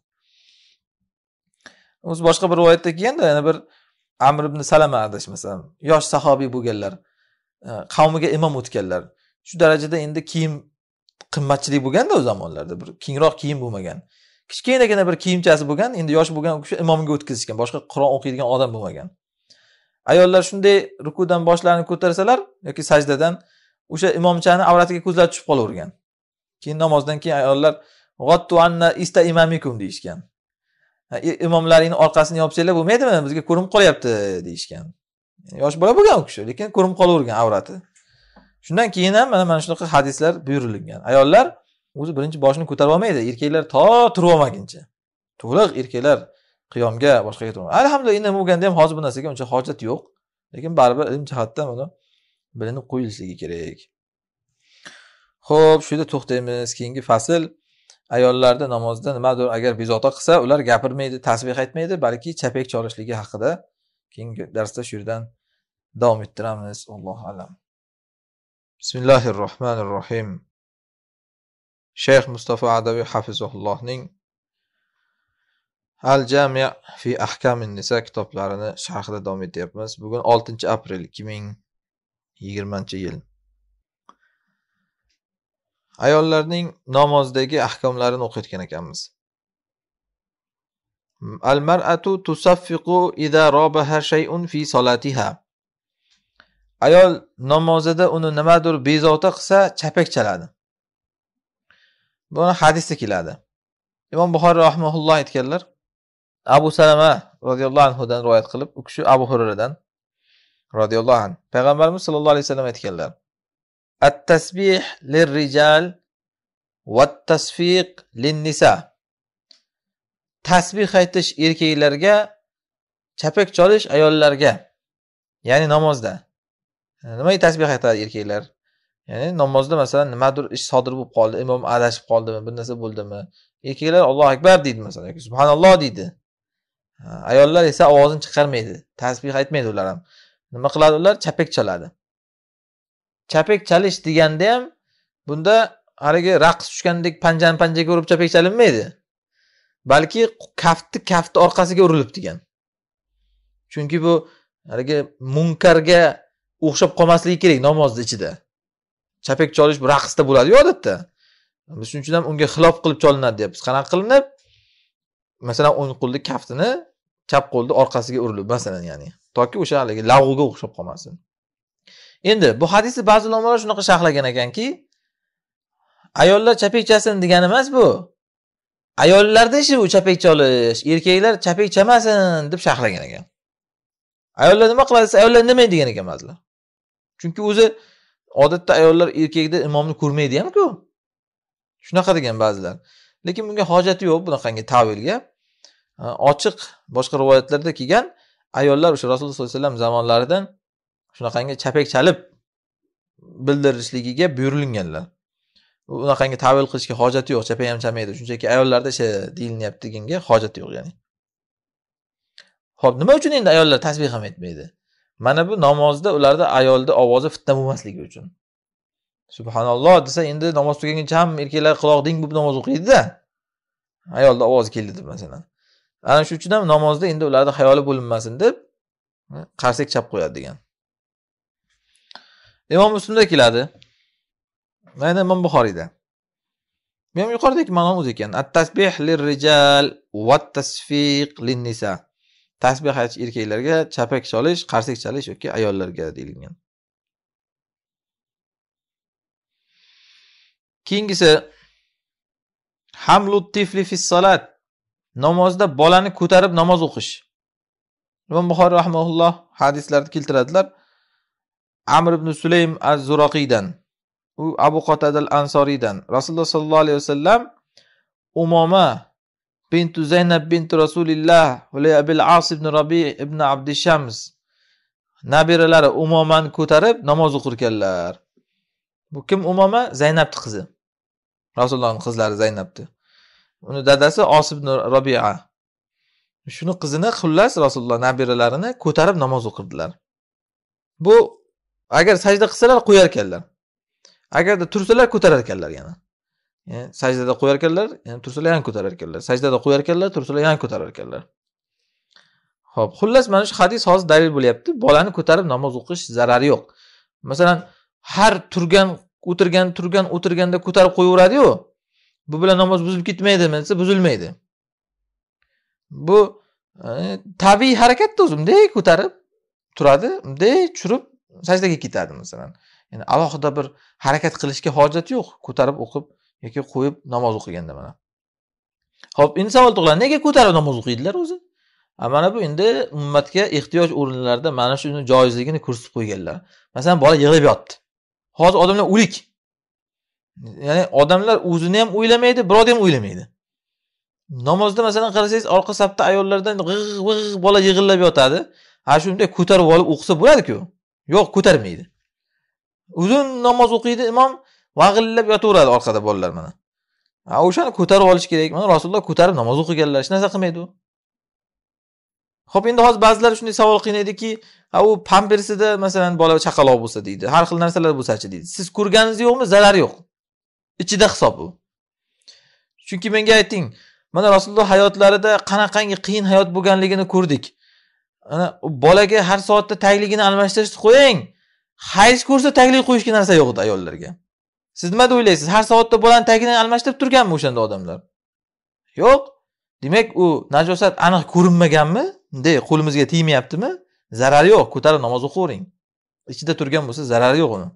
o'zi boshqa bir rivoyatda kelganda yana bir amr ibn salama adashmasam yosh sahobiy bo'lganlar e, qavmiga imom o'tganlar shu darajada endi kiyim qimmatchilik bo'lganda u zamonlarda bir kengroq kiyim bo'lmagan kichkinagina bir kiyimchasi bo'lgan endi yosh bo'lgan u kishi imomga o'tkazishgan boshqa qur'on o'qiydigan odam bo'lmagan ayollar shunday rukudan boshlarini ko'tarsalar yoki sajdadan o'sha imomchani avratiga ko'zlari tushib qolavergan keyin namozdan keyin ayollar g'ottu anna ista imamikum deyishgan imomlaringni orqasini yopsanglar bo'lmaydimi bizga ko'rinib qolyapti deyishgan yosh bola bo'lgan u kishi lekin ko'rinib qolavergan avrati shundan keyin ham mana mana shunaqa hadislar buyurilgan ayollar o'zi birinchi boshini ko'tarib olmaydi erkaklar to turib olmaguncha to'liq erkaklar qiyomga boshqaga alhamdulillah endi bo'lganda ham hozir bu narsaga uncha hojat yo'q lekin baribir ilm jihatdan buni bilinib qo'yilishligi kerak ho'p shu yerda to'xtaymiz keyingi fasl ayollarni namozda nimadir agar bezovta qilsa ular gapirmaydi tasbeh aytmaydi balki chapak cholishligi haqida keyingi darsda shu yerdan davom ettiramiz allohu alam bismillahi rohmanir rohim shayx mustafa adaviy hafizullohning al jami fi ahkamin nisa kitoblarini sharhida davom etyapmiz bugun oltinchi aprel ikki ming yigirmanchi yil ayollarning namozdagi ahkomlarini o'qiyotgan ekanmiz al mar'atu tusaffiqu idza robaha shay'un fi solatiha ayol namozida uni nimadir bezovta qilsa chapak chaladi buni hadisda keladi imom buxoriy rahmaulloh aytganlar abu salama roziyallohu anhudan rivoyat qilib u kishi abu hurradan roziyallohu anhu payg'ambarimiz sollallohu alayhi vasallam aytganlar التسبيح للرجال والتصفيق للنساء tasbih aytish erkaklarga chapak cholish ayollarga ya'ni namozda nimaga tasbih aytadi erkaklar ya'ni namozda masalan nimadir ish sodir bo'lib qoldi imom adashib qoldimi bir narsa bo'ldimi erkaklar allohu akbar deydi masalan yoki subhanalloh deydi ayollar esa ovozini chiqarmaydi tasbih aytmaydi ular ham nima qiladi ular chapak chaladi chapak chalish deganda ham bunda haligi raqs tushgandek panjani panjaga urib chapak chalinmaydi balki kafti kafti orqasiga urilib degan chunki bu haligi munkarga o'xshab qolmasligi kerak namozni ichida chapak cholish bu raqsda bo'ladiyu odatda biz shuning uchun ham unga xilof qilib cholinadi deyapmiz qanaqa qilinib masalan o'ng qo'lni kaftini chap qo'lni orqasiga urilib masalan ya'ni toki o'sha haligi lag'uga o'xshab qolmasin endi bu hadisni ba'zi ulamolar shunaqa sharhlagan ekanki ayollar chapakchasin degani emas bu ayollarda ishi u chapakcha olish erkaklar chapakchamasin deb sharhlagan ekan ayollar nima qiladi desa ayollar indamaydi degan ekan ba'zilar chunki o'zi odatda ayollar erkakda imomni ko'rmaydi hamku shunaqa degan ba'zilar lekin bunga hojati yo'q bunaqangi tavilga ochiq boshqa rivoyatlarda kelgan ayollar o'sha rasululloh sollallohu alayhi vasallam zamonlaridan shunaqangi chapak chalib bildirishligiga buyurilganlar unaqangi tavil qilishga hojati yo'q chapak ham chamaydi shunchaki ayollarda o'sha deyilyapti deganga hojati yo'q ya'ni ho'p nima uchun endi ayollar tasbeh ham aytmaydi mana bu namozda ularda ayolni ovozi fitna bo'lmasligi uchun subhanalloh desa endi namoz tugaguncha ham erkaklar quloq ding bo'lib namoz o'qiydida ayolni ovozi keldi deb masalan ana shu uchun ham namozda endi ularni xayoli bo'linmasin deb qarsak chap qo'yadi degan imom muslimda keladi mana imom buxoriyda bu ham yuqoridagi ma'noni o'zi ekan at tasbeh lir rijal va tasfiq lin nisa tasbeh aytish erkaklarga chapak chalish qarsak chalish yoki ayollarga deyilgan keyingisi hamlu tifli fis salat namozda bolani ko'tarib namoz o'qish imom buxoriy rahmaulloh hadislarni keltiradilar amr ibn sulaym az zuroqiydan u abu qotadal ansoriydan rasululloh sollallohu alayhi vasallam umoma bintu zaynab bintu rasulilloh hulay abil as ibn rabi ibn abdishams nabiralari umomani ko'tarib namoz o'qirkanlar bu kim umoma zaynabni qizi rasulullohni qizlari zaynabni uni dadasi osib robia shuni qizini xullas rasululloh nabiralarini ko'tarib namoz o'qirdilar bu agar sajda qilsalar qo'yar ekanlar agarda tursalar ko'tarar ekanlar yana yani, e, sajdada qo'yar ekanlar yani, tursalar yana ko'tarar ekanlar sajdada qo'yar ekanlar tursalar yana ko'tarar ekanlar ho'p xullas mana shu hadis hozir dalil bo'lyapti bolani ko'tarib namoz o'qish zarari yo'q masalan har turgan o'tirgan turgan o'tirganda ko'tarib qo'yaveradiyu bu bilan namoz buzilib ketmaydimi desa buzilmaydi bu e, tabiiy harakatda o'zi bunday ko'tarib turadi bunday tushirib sajdaga ketadi masalan ya'ni alohida bir harakat qilishga hojat yo'q ko'tarib o'qib yoki qo'yib namoz o'qiganda mana ho'p endi savol tug'iladi nega ko'tarib namoz o'qiydilar o'zi mana bu endi ummatga ehtiyoj o'rinlarida mana shuni joizligini ko'rsatib qo'yganlar masalan bola yig'lab yotdi hozir odamlar o'lik ya'ni odamlar o'zini ham o'ylamaydi birovni ham o'ylamaydi namozda masalan qarasangiz orqa safda ayollardan g'ig' bola yig'illab yotadi ana shunday ko'tarib olib o'qisa bo'ladiku yo'q ko'tarmaydi uzun namoz o'qiydi imom vag'illab yotaveradi orqada bolalar mana o'shani ko'tarib olish kerak mana rasululloh ko'tarib namoz o'qiganlar hech narsa qilmaydi u ho'p endi hozir ba'zilar shunday savol qiynaydiki u pampersida masalan bola chaqaloq bo'lsa deydi har xil narsalar bo'lsachi deydi siz ko'rganingiz yo'qmi zarari yo'q ichida hisob u chunki menga ayting mana rasululloh hayotlarida qanaqangi qiyin hayot bo'lganligini ko'rdik ana bolaga har soatda tagligini almashtirishni qo'ying hayz ko'rsa taglik qo'yishga narsa yo'q edi ayollarga siz nima deb o'ylaysiz har soatda bolani tagini almashtirib turganmi o'shanda odamlar yo'q demak u najosat aniq ko'rinmaganmi bunday qo'limizga tegmayaptimi zarari yo'q ko'tarib namoz o'qiyvering ichida turgan bo'lsa zarari yo'q uni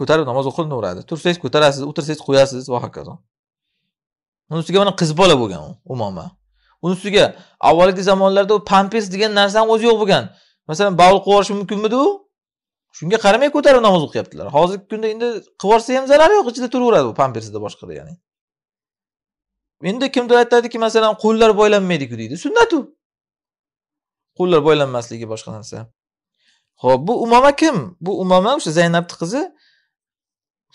ko'tarib namoz o'qilinaveradi tursangiz ko'tarasiz o'tirsangiz qo'yasiz va hokazo ustiga mana qiz bola bo'lgan u umuman uni ustiga avvalgi zamonlarda u pampes degan narsani o'zi yo'q bo'lgan masalan bavul qilib yuborishi mumkinmidi u shunga qaramay ko'tarib namoz o'qiyaptilar hozirgi kunda endi qilib yuborsa ham zarari yo'q ichida turaveradi u pampersda boshqada ya'ni endi kimdir aytadiki masalan qo'llar boylanmaydiku deydi sunnat u qo'llar boylanmasligi boshqa narsa ho'p bu umoma kim bu umoma o'sha zaynabni qizi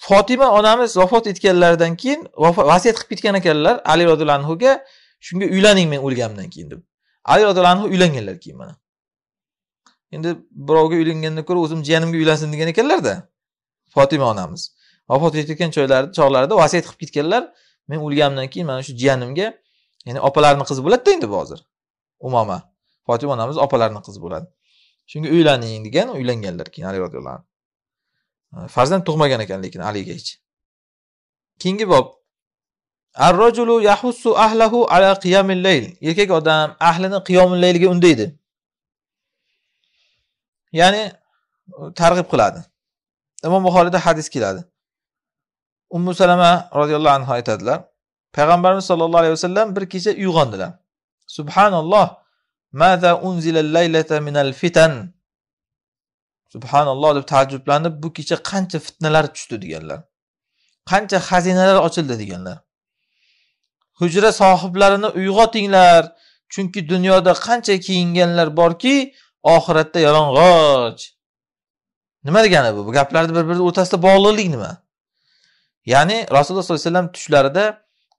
fotima onamiz vafot etganlaridan keyin vasiyat qilib ketgan ekanlar ali roziyallohu anhuga shunga uylaning men o'lganimdan keyin deb ali roziyallohu anhu uylanganlar keyin mana endi birovga uylangandan ko'ra o'zim jiyanimga uylansin degan ekanlarda fotima onamiz vafot etayotgan chog'larida vasiyat qilib ketganlar men o'lganimdan keyin mana shu jiyanimga ya'ni opalarini qizi bo'ladida endi bu hozir umoma fotima onamiz opalarini qizi bo'ladi shunga uylaning degan uylanganlar keyin ali roziyallohu anhu farzand tug'magan ekan lekin aliga hech keyingi bob arrojulu yahussu ahlahu ala qiyamil layl erkak odam ahlini qiyomil laylga undaydi ya'ni targ'ib qiladi imom buxoriyda hadis keladi ummu salama roziyallohu anhu aytadilar payg'ambarimiz sollallohu alayhi vasallam bir kecha uyg'ondilar subhanalloh maza unzila laylata minal fitan subhanalloh deb taajjublanib bu kecha qancha fitnalar tushdi deganlar qancha xazinalar ochildi deganlar hujra sohiblarini uyg'otinglar chunki dunyoda qancha kiyinganlar borki oxiratda yalang'och nima degani bu bu gaplarni bir biri o'rtasida bog'liqlik nima ya'ni rasululloh sollallohu alayhi vasallam tushlarida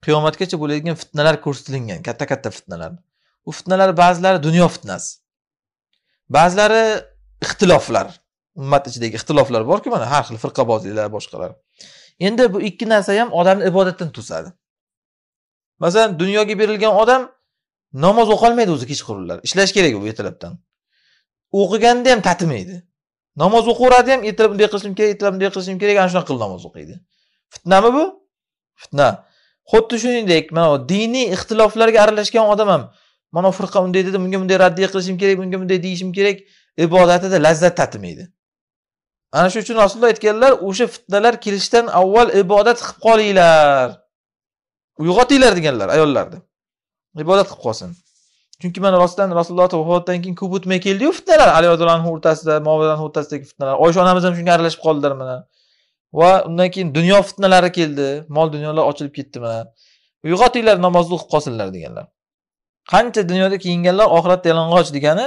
qiyomatgacha bo'ladigan fitnalar ko'rsatilgan katta katta fitnalar u fitnalar ba'zilari dunyo fitnasi ba'zilari ixtiloflar ummat ichidagi ixtiloflar borku mana har xil firqabozliklar boshqalar endi bu ikki narsa ham odamni ibodatdan to'sadi masalan dunyoga berilgan odam namoz o'qolmaydi o'zi kechqurunlar ishlash kerak bu ertalabdan o'qiganda ham tatimaydi namoz o'qiveradi ham ertalab bunday qilishim kerak ertalab bunday qilishim kerak ana shunaqa qilib namoz o'qiydi fitnami bu fitna xuddi shuningdek mana diniy ixtiloflarga aralashgan odam ham mana firqa unday dedi bunga bunday raddiya qilishim kerak bunga bunday deyishim kerak ibodatida lazzat tatimaydi ana shu uchun rasululloh aytganlar o'sha fitnalar kelishdan avval ibodat qilib qolinglar uyg'otinglar deganlar ayollarni ibodat qilib qolsin chunki mana rostdan rasululloh vafotidan keyin ko'p o'tmay keldiyu fitnalar ali roziyallohu anhu o'rtasida moviya o'rtasidagi fitnalar oysha onamiz ham shunga aralashib qoldilar mana va undan keyin dunyo fitnalari keldi mol dunyolar ochilib ketdi mana uyg'otinglar namozni o'qib qolsinlar deganlar qancha dunyoda kiyinganlar oxiratda yalang'och degani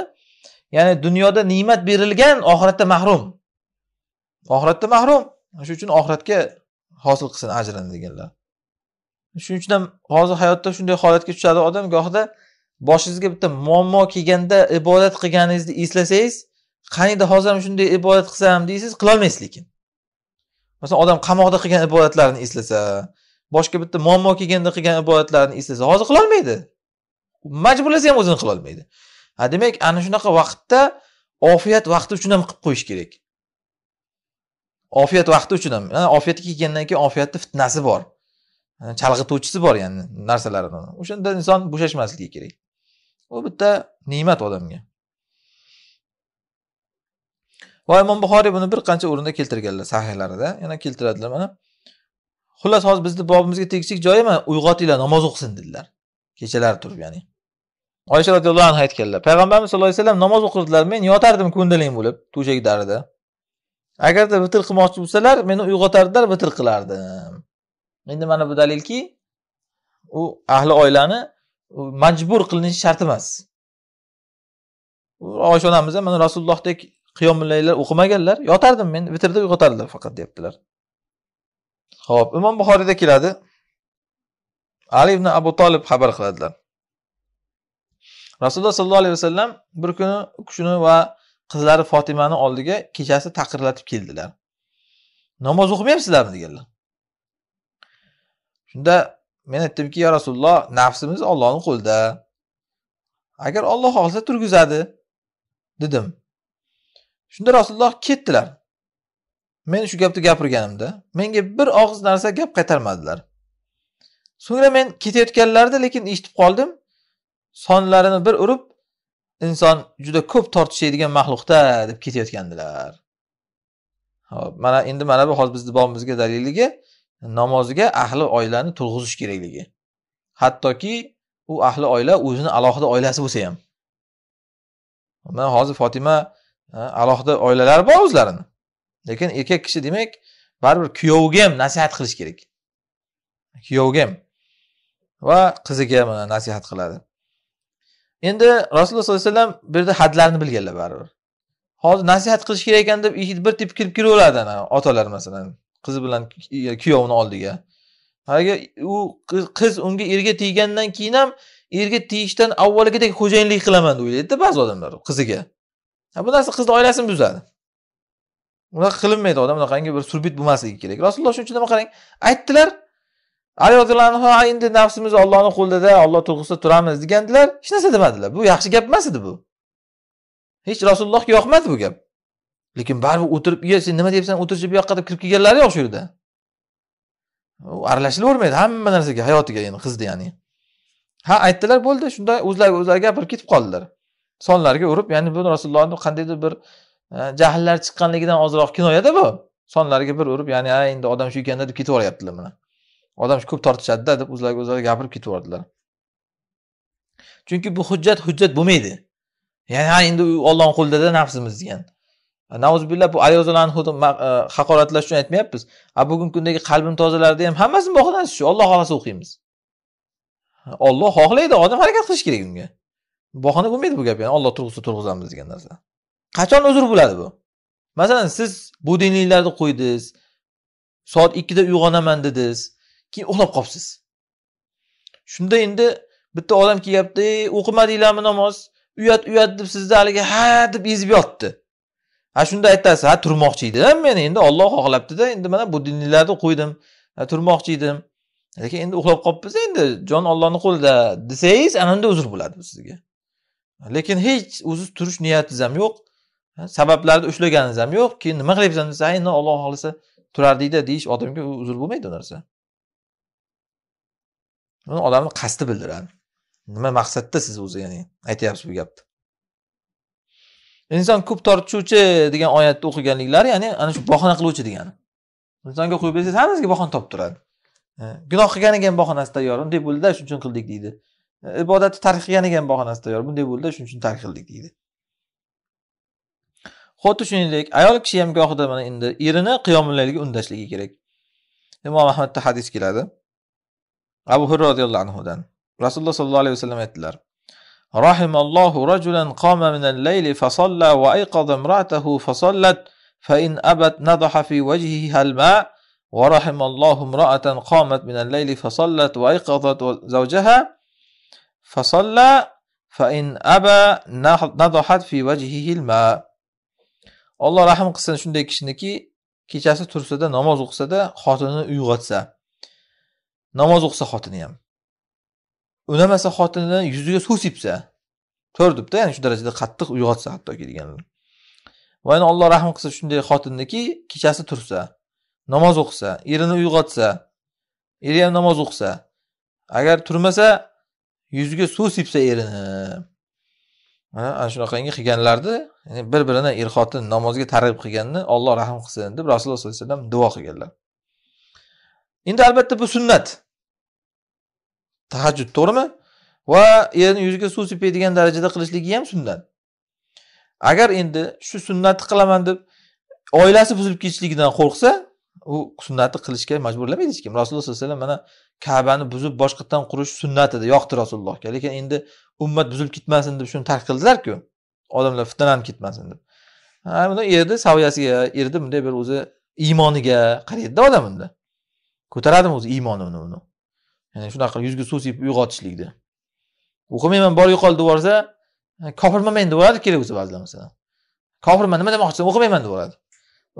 ya'ni dunyoda ne'mat berilgan oxiratda mahrum oxiratda mahrum shuning uchun oxiratga hosil qilsin ajrini deganlar shuning uchun ham hozir hayotda shunday holatga tushadi odam gohida boshingizga bitta muammo kelganda ibodat qilganingizni eslasangiz qaniydi hozir ham shunday ibodat qilsam deysiz qilolmaysiz lekin masalan odam qamoqda qilgan ibodatlarini eslasa boshqa bitta muammo kelganda qilgan ibodatlarini eslasa hozir qilolmaydi majburlasa ham o'zini qilolmaydi ha demak ana shunaqa vaqtda ofiyat vaqti uchun ham qilib qo'yish kerak ofiyat vaqti uchun ham ofiyatga kelgandan keyin ofiyatni fitnasi bor chalg'ituvchisi bor ya'ni narsalarini o'shanda inson bo'shashmasligi kerak u bitta ne'mat odamga va imom buxoriy buni bir qancha o'rinda keltirganlar sahihlarida yana keltiradilar mana xullas hozir bizni bobimizga tegishli joyi mana uyg'otinglar namoz o'qisin dedilar kechalari turib ya'ni oysha roziyallohu anhu aytganlar payg'ambarimiz sallallohu alayhi vasallam namoz o'qirdilar men yotardim ko'ndalang bo'lib darida agarda vitr qilmoqchi bo'lsalar meni uyg'otardilar vitr qilardim endi mana bu dalilki u ahli oilani majbur qilinishi shart emas oysha onamiz ham mana rasulullohdek qiyomillaylar o'qimaganlar yotardim men vitrda uyg'otardilar faqat deyaptilar ho'p imom buxoriyda keladi ali ibn abu tolib xabar qiladilar rasululloh sollallohu alayhi vasallam bir kuni u kishini va qizlari fotimani oldiga kechasi taqirlatib keldilar namoz o'qimayapsizlarmi deganlar shunda men aytdimki yo rasululloh nafsimiz ollohni qo'lida agar olloh xohlasa turgizadi dedim shunda rasululloh ketdilar men shu gapni gapirganimda menga bir og'iz narsa gap qaytarmadilar so'ngra men ketayotganlarida lekin eshitib qoldim sonlarini bir urib inson juda ko'p tortishadigan maxluqda deb ketayotgandilar hop mana endi mana bu hozir bizni bobimizga dalilligi namozga ahli oilani turg'izish kerakligi hattoki u ahli oila o'zini alohida oilasi bo'lsa ham mana hozir fotima e, alohida oilalari bor o'zlarini lekin erkak kishi demak baribir kuyoviga ham nasihat qilish kerak kuyoviga ham va qiziga ham nasihat qiladi endi rasululloh sollallohu alayhi vasallam bu yerda hadlarni bilganlar baribir hozir nasihat qilish kerak ekan deb bir tepib kirib kiraveradi otalar masalan qizi bilan e, kuyovini oldiga agar u qiz unga erga teggandan keyin ham erga tegishdan avvalgidek xo'jayinlik qilaman deb o'ylaydida ba'zi odamlar qiziga bu narsa qizni oilasini buzadi unaqa qilinmaydi odam unaqangi bir surbit bo'lmasligi kerak rasululloh shuning uchun nima qarang aytdilar ali roziyallohu anhu endi nafsimiz ollohni qo'lida olloh to'g'risida turamiz degandilar hech narsa demadilar bu yaxshi gap emas edi bu hech rasulullohga yoqmadi bu gap lekin baribir o'tirib iya sen nima deyapsan o'tirishib bu yoqqa deb kirib kelganlari yo'q shu yerda u aralashilavermaydi hamma narsaga hayotiga endi qizni ya'ni ha aytdilar bo'ldi shunday o'zlariga o'zlari gapirib ketib qoldilar sonlarga urib ya'ni bu rasulullohni qandaydir bir e, jahllari chiqqanligidan ozroq kinoyada bu sonlarga bir urib ya'ni a endi odam shu ekanda deb ketaveryaptilar mana odam ko'p tortishadida deb o'zlariga o'zlari gapirib yubordilar chunki bu hujjat hujjat bo'lmaydi ya'ni ha endi u ollohni qo'lidada nafsimiz degan nauzubillah bu ali roziyallohu e, haqoratlash uchun aytmayapmiz a bugungi kundagi qalbim tozalarida ham hammasini bahonasi shu olloh xohlasa o'qiymiz olloh xohlaydi odam harakat qilish kerak bunga bahona bo'lmaydi bu gap yani olloh turg'izsa turg'izamiz degan narsa qachon uzr bo'ladi bu masalan siz bu dinliklarni qo'ydingiz soat ikkida uyg'onaman dedingiz keyin uxlab qolibsiz shunda endi bitta odam kelyapti o'qimadinglarmi namoz uyat uyat deb sizni haligi ha deb ezib yotdi ha shunda aytasiz ha turmoqchi edim men endi olloh xohlabdida endi mana bu dinlarni qo'ydim turmoqchi edim lekin endi uxlab qolibmiz endi jon ollohni qo'lida desangiz ana unda uzr bo'ladi sizga lekin hech o'zi turish niyatingiz ham yo'q sabablarni ushlaganingiz ham yo'q keyin nima qilyapsan desa endi olloh xohlasa turardikda deyish odamga uzr bo'lmaydi u narsa buni odamni qasdi bildiradi nima maqsadda siz o'zi ya'ni aytyapsiz bu gapni inson ko'p tortishuvchi degan oyatni o'qiganliklari ya'ni ana shu bahona qiluvchi degani insonga qo'yib bersangiz hammasiga bahona topib turadi e, gunoh qilganiga ham bahonasi tayyor bunday bo'ldida shuning uchun qildik deydi e, ibodatni tark qilganiga ham bahonasi tayyor bunday bo'ldida shuning uchun tark qildik deydi xuddi shuningdek ayol kishi ham gohida mana endi erini qiyomillayliga undashligi kerak imom ahmadda hadis keladi abu hurra roziyallohu anhudan rasululloh sollallohu alayhi vasallam aytdilar رحم الله رجلا قام من الليل فصلى وأيقظ امرأته فصلت فإن أبت نضح في وجهها الماء ورحم الله امرأة قامت من الليل فصلت وأيقظت زوجها فصلى فإن أبى نضحت في وجهه الماء الله رحم alloh rahm qilsin shunday kishiniki kechasi tursada namoz o'qisada xotinini uyg'otsa namoz o'qisa xotini ham unamasa xotinini yuziga suv sepsa ko'rdibda ya'ni shu darajada qattiq uyg'otsa hattoki deganlar va yana alloh rahm qilsa shunday xotinniki kechasi tursa namoz o'qisa erini uyg'otsa eri ham namoz o'qisa agar turmasa yuziga suv sepsa erini ana shunaqangi qilganlarni bir birini er xotin namozga targ'ib qilganni olloh rahm qilsin deb rasululloh sollallohu alayhi vasallam duo qilganlar endi albatta bu sunnat tahajjud to'g'rimi va erni yuziga suv sepadigan darajada qilishligi ham sunnat agar endi shu sunnatni qilaman deb oilasi buzilib ketishligidan qo'rqsa u sunnatni qilishga majburlamaydi hech kim rasululloh sollallohu alayhi vasallam mana kabani buzib boshqatdan qurish sunnat edi yoqdi rasulullohga lekin endi ummat buzilib ketmasin deb shuni tark qildilarku odamlar fitnalanib ketmasin deb buni erni saviyasiga erni bunday bir o'zi iymoniga qaraydida odam unda ko'taradimi o'zi iymonini uni ya'ni shunaqa qilib yuzga suv sepib uyg'otishlikni o'qimayman bor yo'qol deb devorsa kofirman men kerak kelgusi ba'zilar masalan kofirman nima demoqchisan o'qimayman yuboradi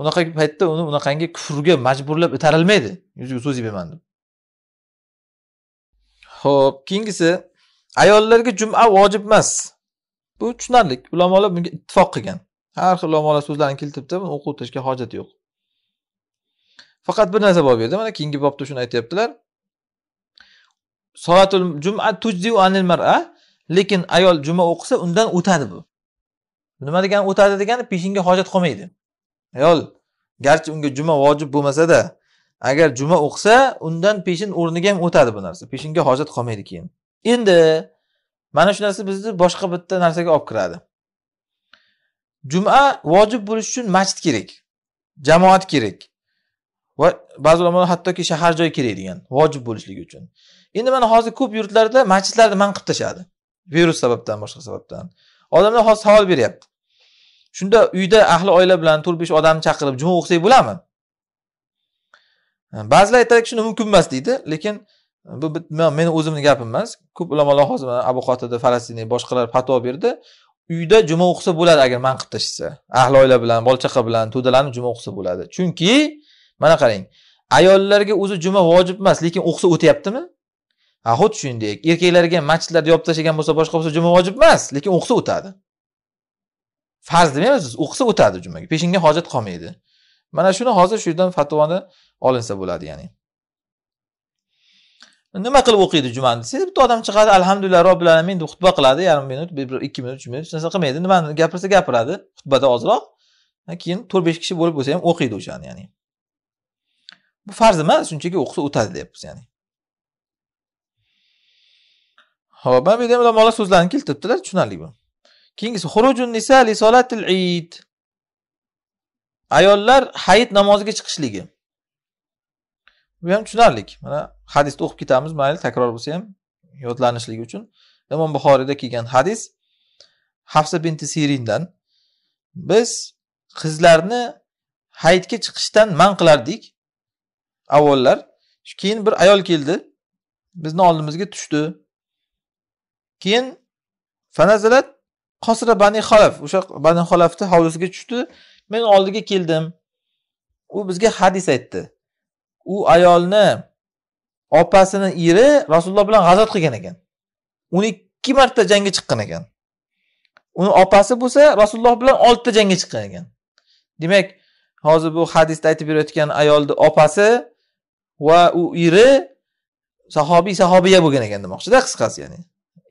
unaqa paytda uni unaqangi kufrga majburlab itarilmaydi yuzga suv sepaman deb ho'p keyingisi ayollarga juma vojib emas bu tushunarli ulamolar bunga ittifoq qilgan har xil ulamolar so'zlarini keltiribdi buni o'qib o'tirishga hojat yo'q faqat bir narsa bor bu yerda mana keyingi bobda shuni aytyaptilar solatul juma tujdiu anil mar'a lekin ayol juma o'qisa undan o'tadi bu nima degani o'tadi degani peshinga hojat qolmaydi ayol garchi unga juma vojib bo'lmasada agar juma o'qisa undan peshin o'rniga ham o'tadi bu narsa peshinga hojat qolmaydi keyin endi mana shu narsa bizni boshqa bitta narsaga olib kiradi juma vojib bo'lishi uchun masjid kerak jamoat kerak va ba'zi ulamolar hattoki shahar joy kerak degan vojib bo'lishligi uchun endi mana hozir ko'p yurtlarda masjidlarni man qilib tashladi virus sababdan boshqa sababdan odamlar hozir savol beryapti shunda uyda ahli oila bilan to'rt besh odamni chaqirib juma o'qisak bo'ladimi ba'zilar aytadiki shuni mumkin emas deydi lekin bu meni o'zimni gapim emas ko'p ulamolar hozir abu qotida falastinniy boshqalar fatvo berdi uyda juma o'qisa bo'ladi agar man qilib tashlasa ahli oila bilan bola chaqa bilan to'dalanib juma o'qisa bo'ladi chunki mana qarang ayollarga o'zi juma vojib emas lekin o'qisa o'tyaptimi ha xuddi shuningdek erkaklarga masjidlarni yopib tashlagan bo'lsa boshqa bo'lsa juma vojib emas lekin o'qisa o'tadi farz demaymiz o'qisa o'tadi jumaga peshinga hojat qolmaydi mana shuni hozir shu yerdan fatvoni olinsa bo'ladi ya'ni nima qilib o'qiydi jumani desangiz bitta odam chiqadi alhamdulillah robbil alamin deb xutba qiladi yarim minut bir ikki minut uch minut hech narsa qilmaydi nimani gapirsa gapiradi xutbada ozroq keyin to'rt besh kishi bo'lib bo'lsa ham o'qiydi o'shani ya'ni bu farz emas shunchaki o'qisa o'tadi deyapmiz ya'ni ho'p mana bu yerda ulamolar so'zlarini keltiribdilar tushunarli bu keyingisi xurujun nisa lisolatil id ayollar hayit namoziga chiqishligi bu ham tushunarli mana hadisni o'qib ketamiz mayli takror bo'lsa ham yodlanishligi uchun imom buxoriyda kelgan hadis hafsa binti sirindan biz qizlarni hayitga chiqishdan man qilardik avvallar keyin bir ayol keldi bizni oldimizga tushdi keyin fanazalat qosra bani xolaf o'sha bani xolafni hovlisiga tushdi men oldiga keldim u bizga hadis aytdi u ayolni opasini eri rasululloh bilan g'azot qilgan ekan o'n ikki marta jangga chiqqan ekan uni opasi bo'lsa rasululloh bilan oltita jangga chiqqan ekan demak hozir bu hadisda aytib berayotgan ayolni opasi va u eri sahobiy sahobiya bo'lgan ekan demoqchida qisqasi ya'ni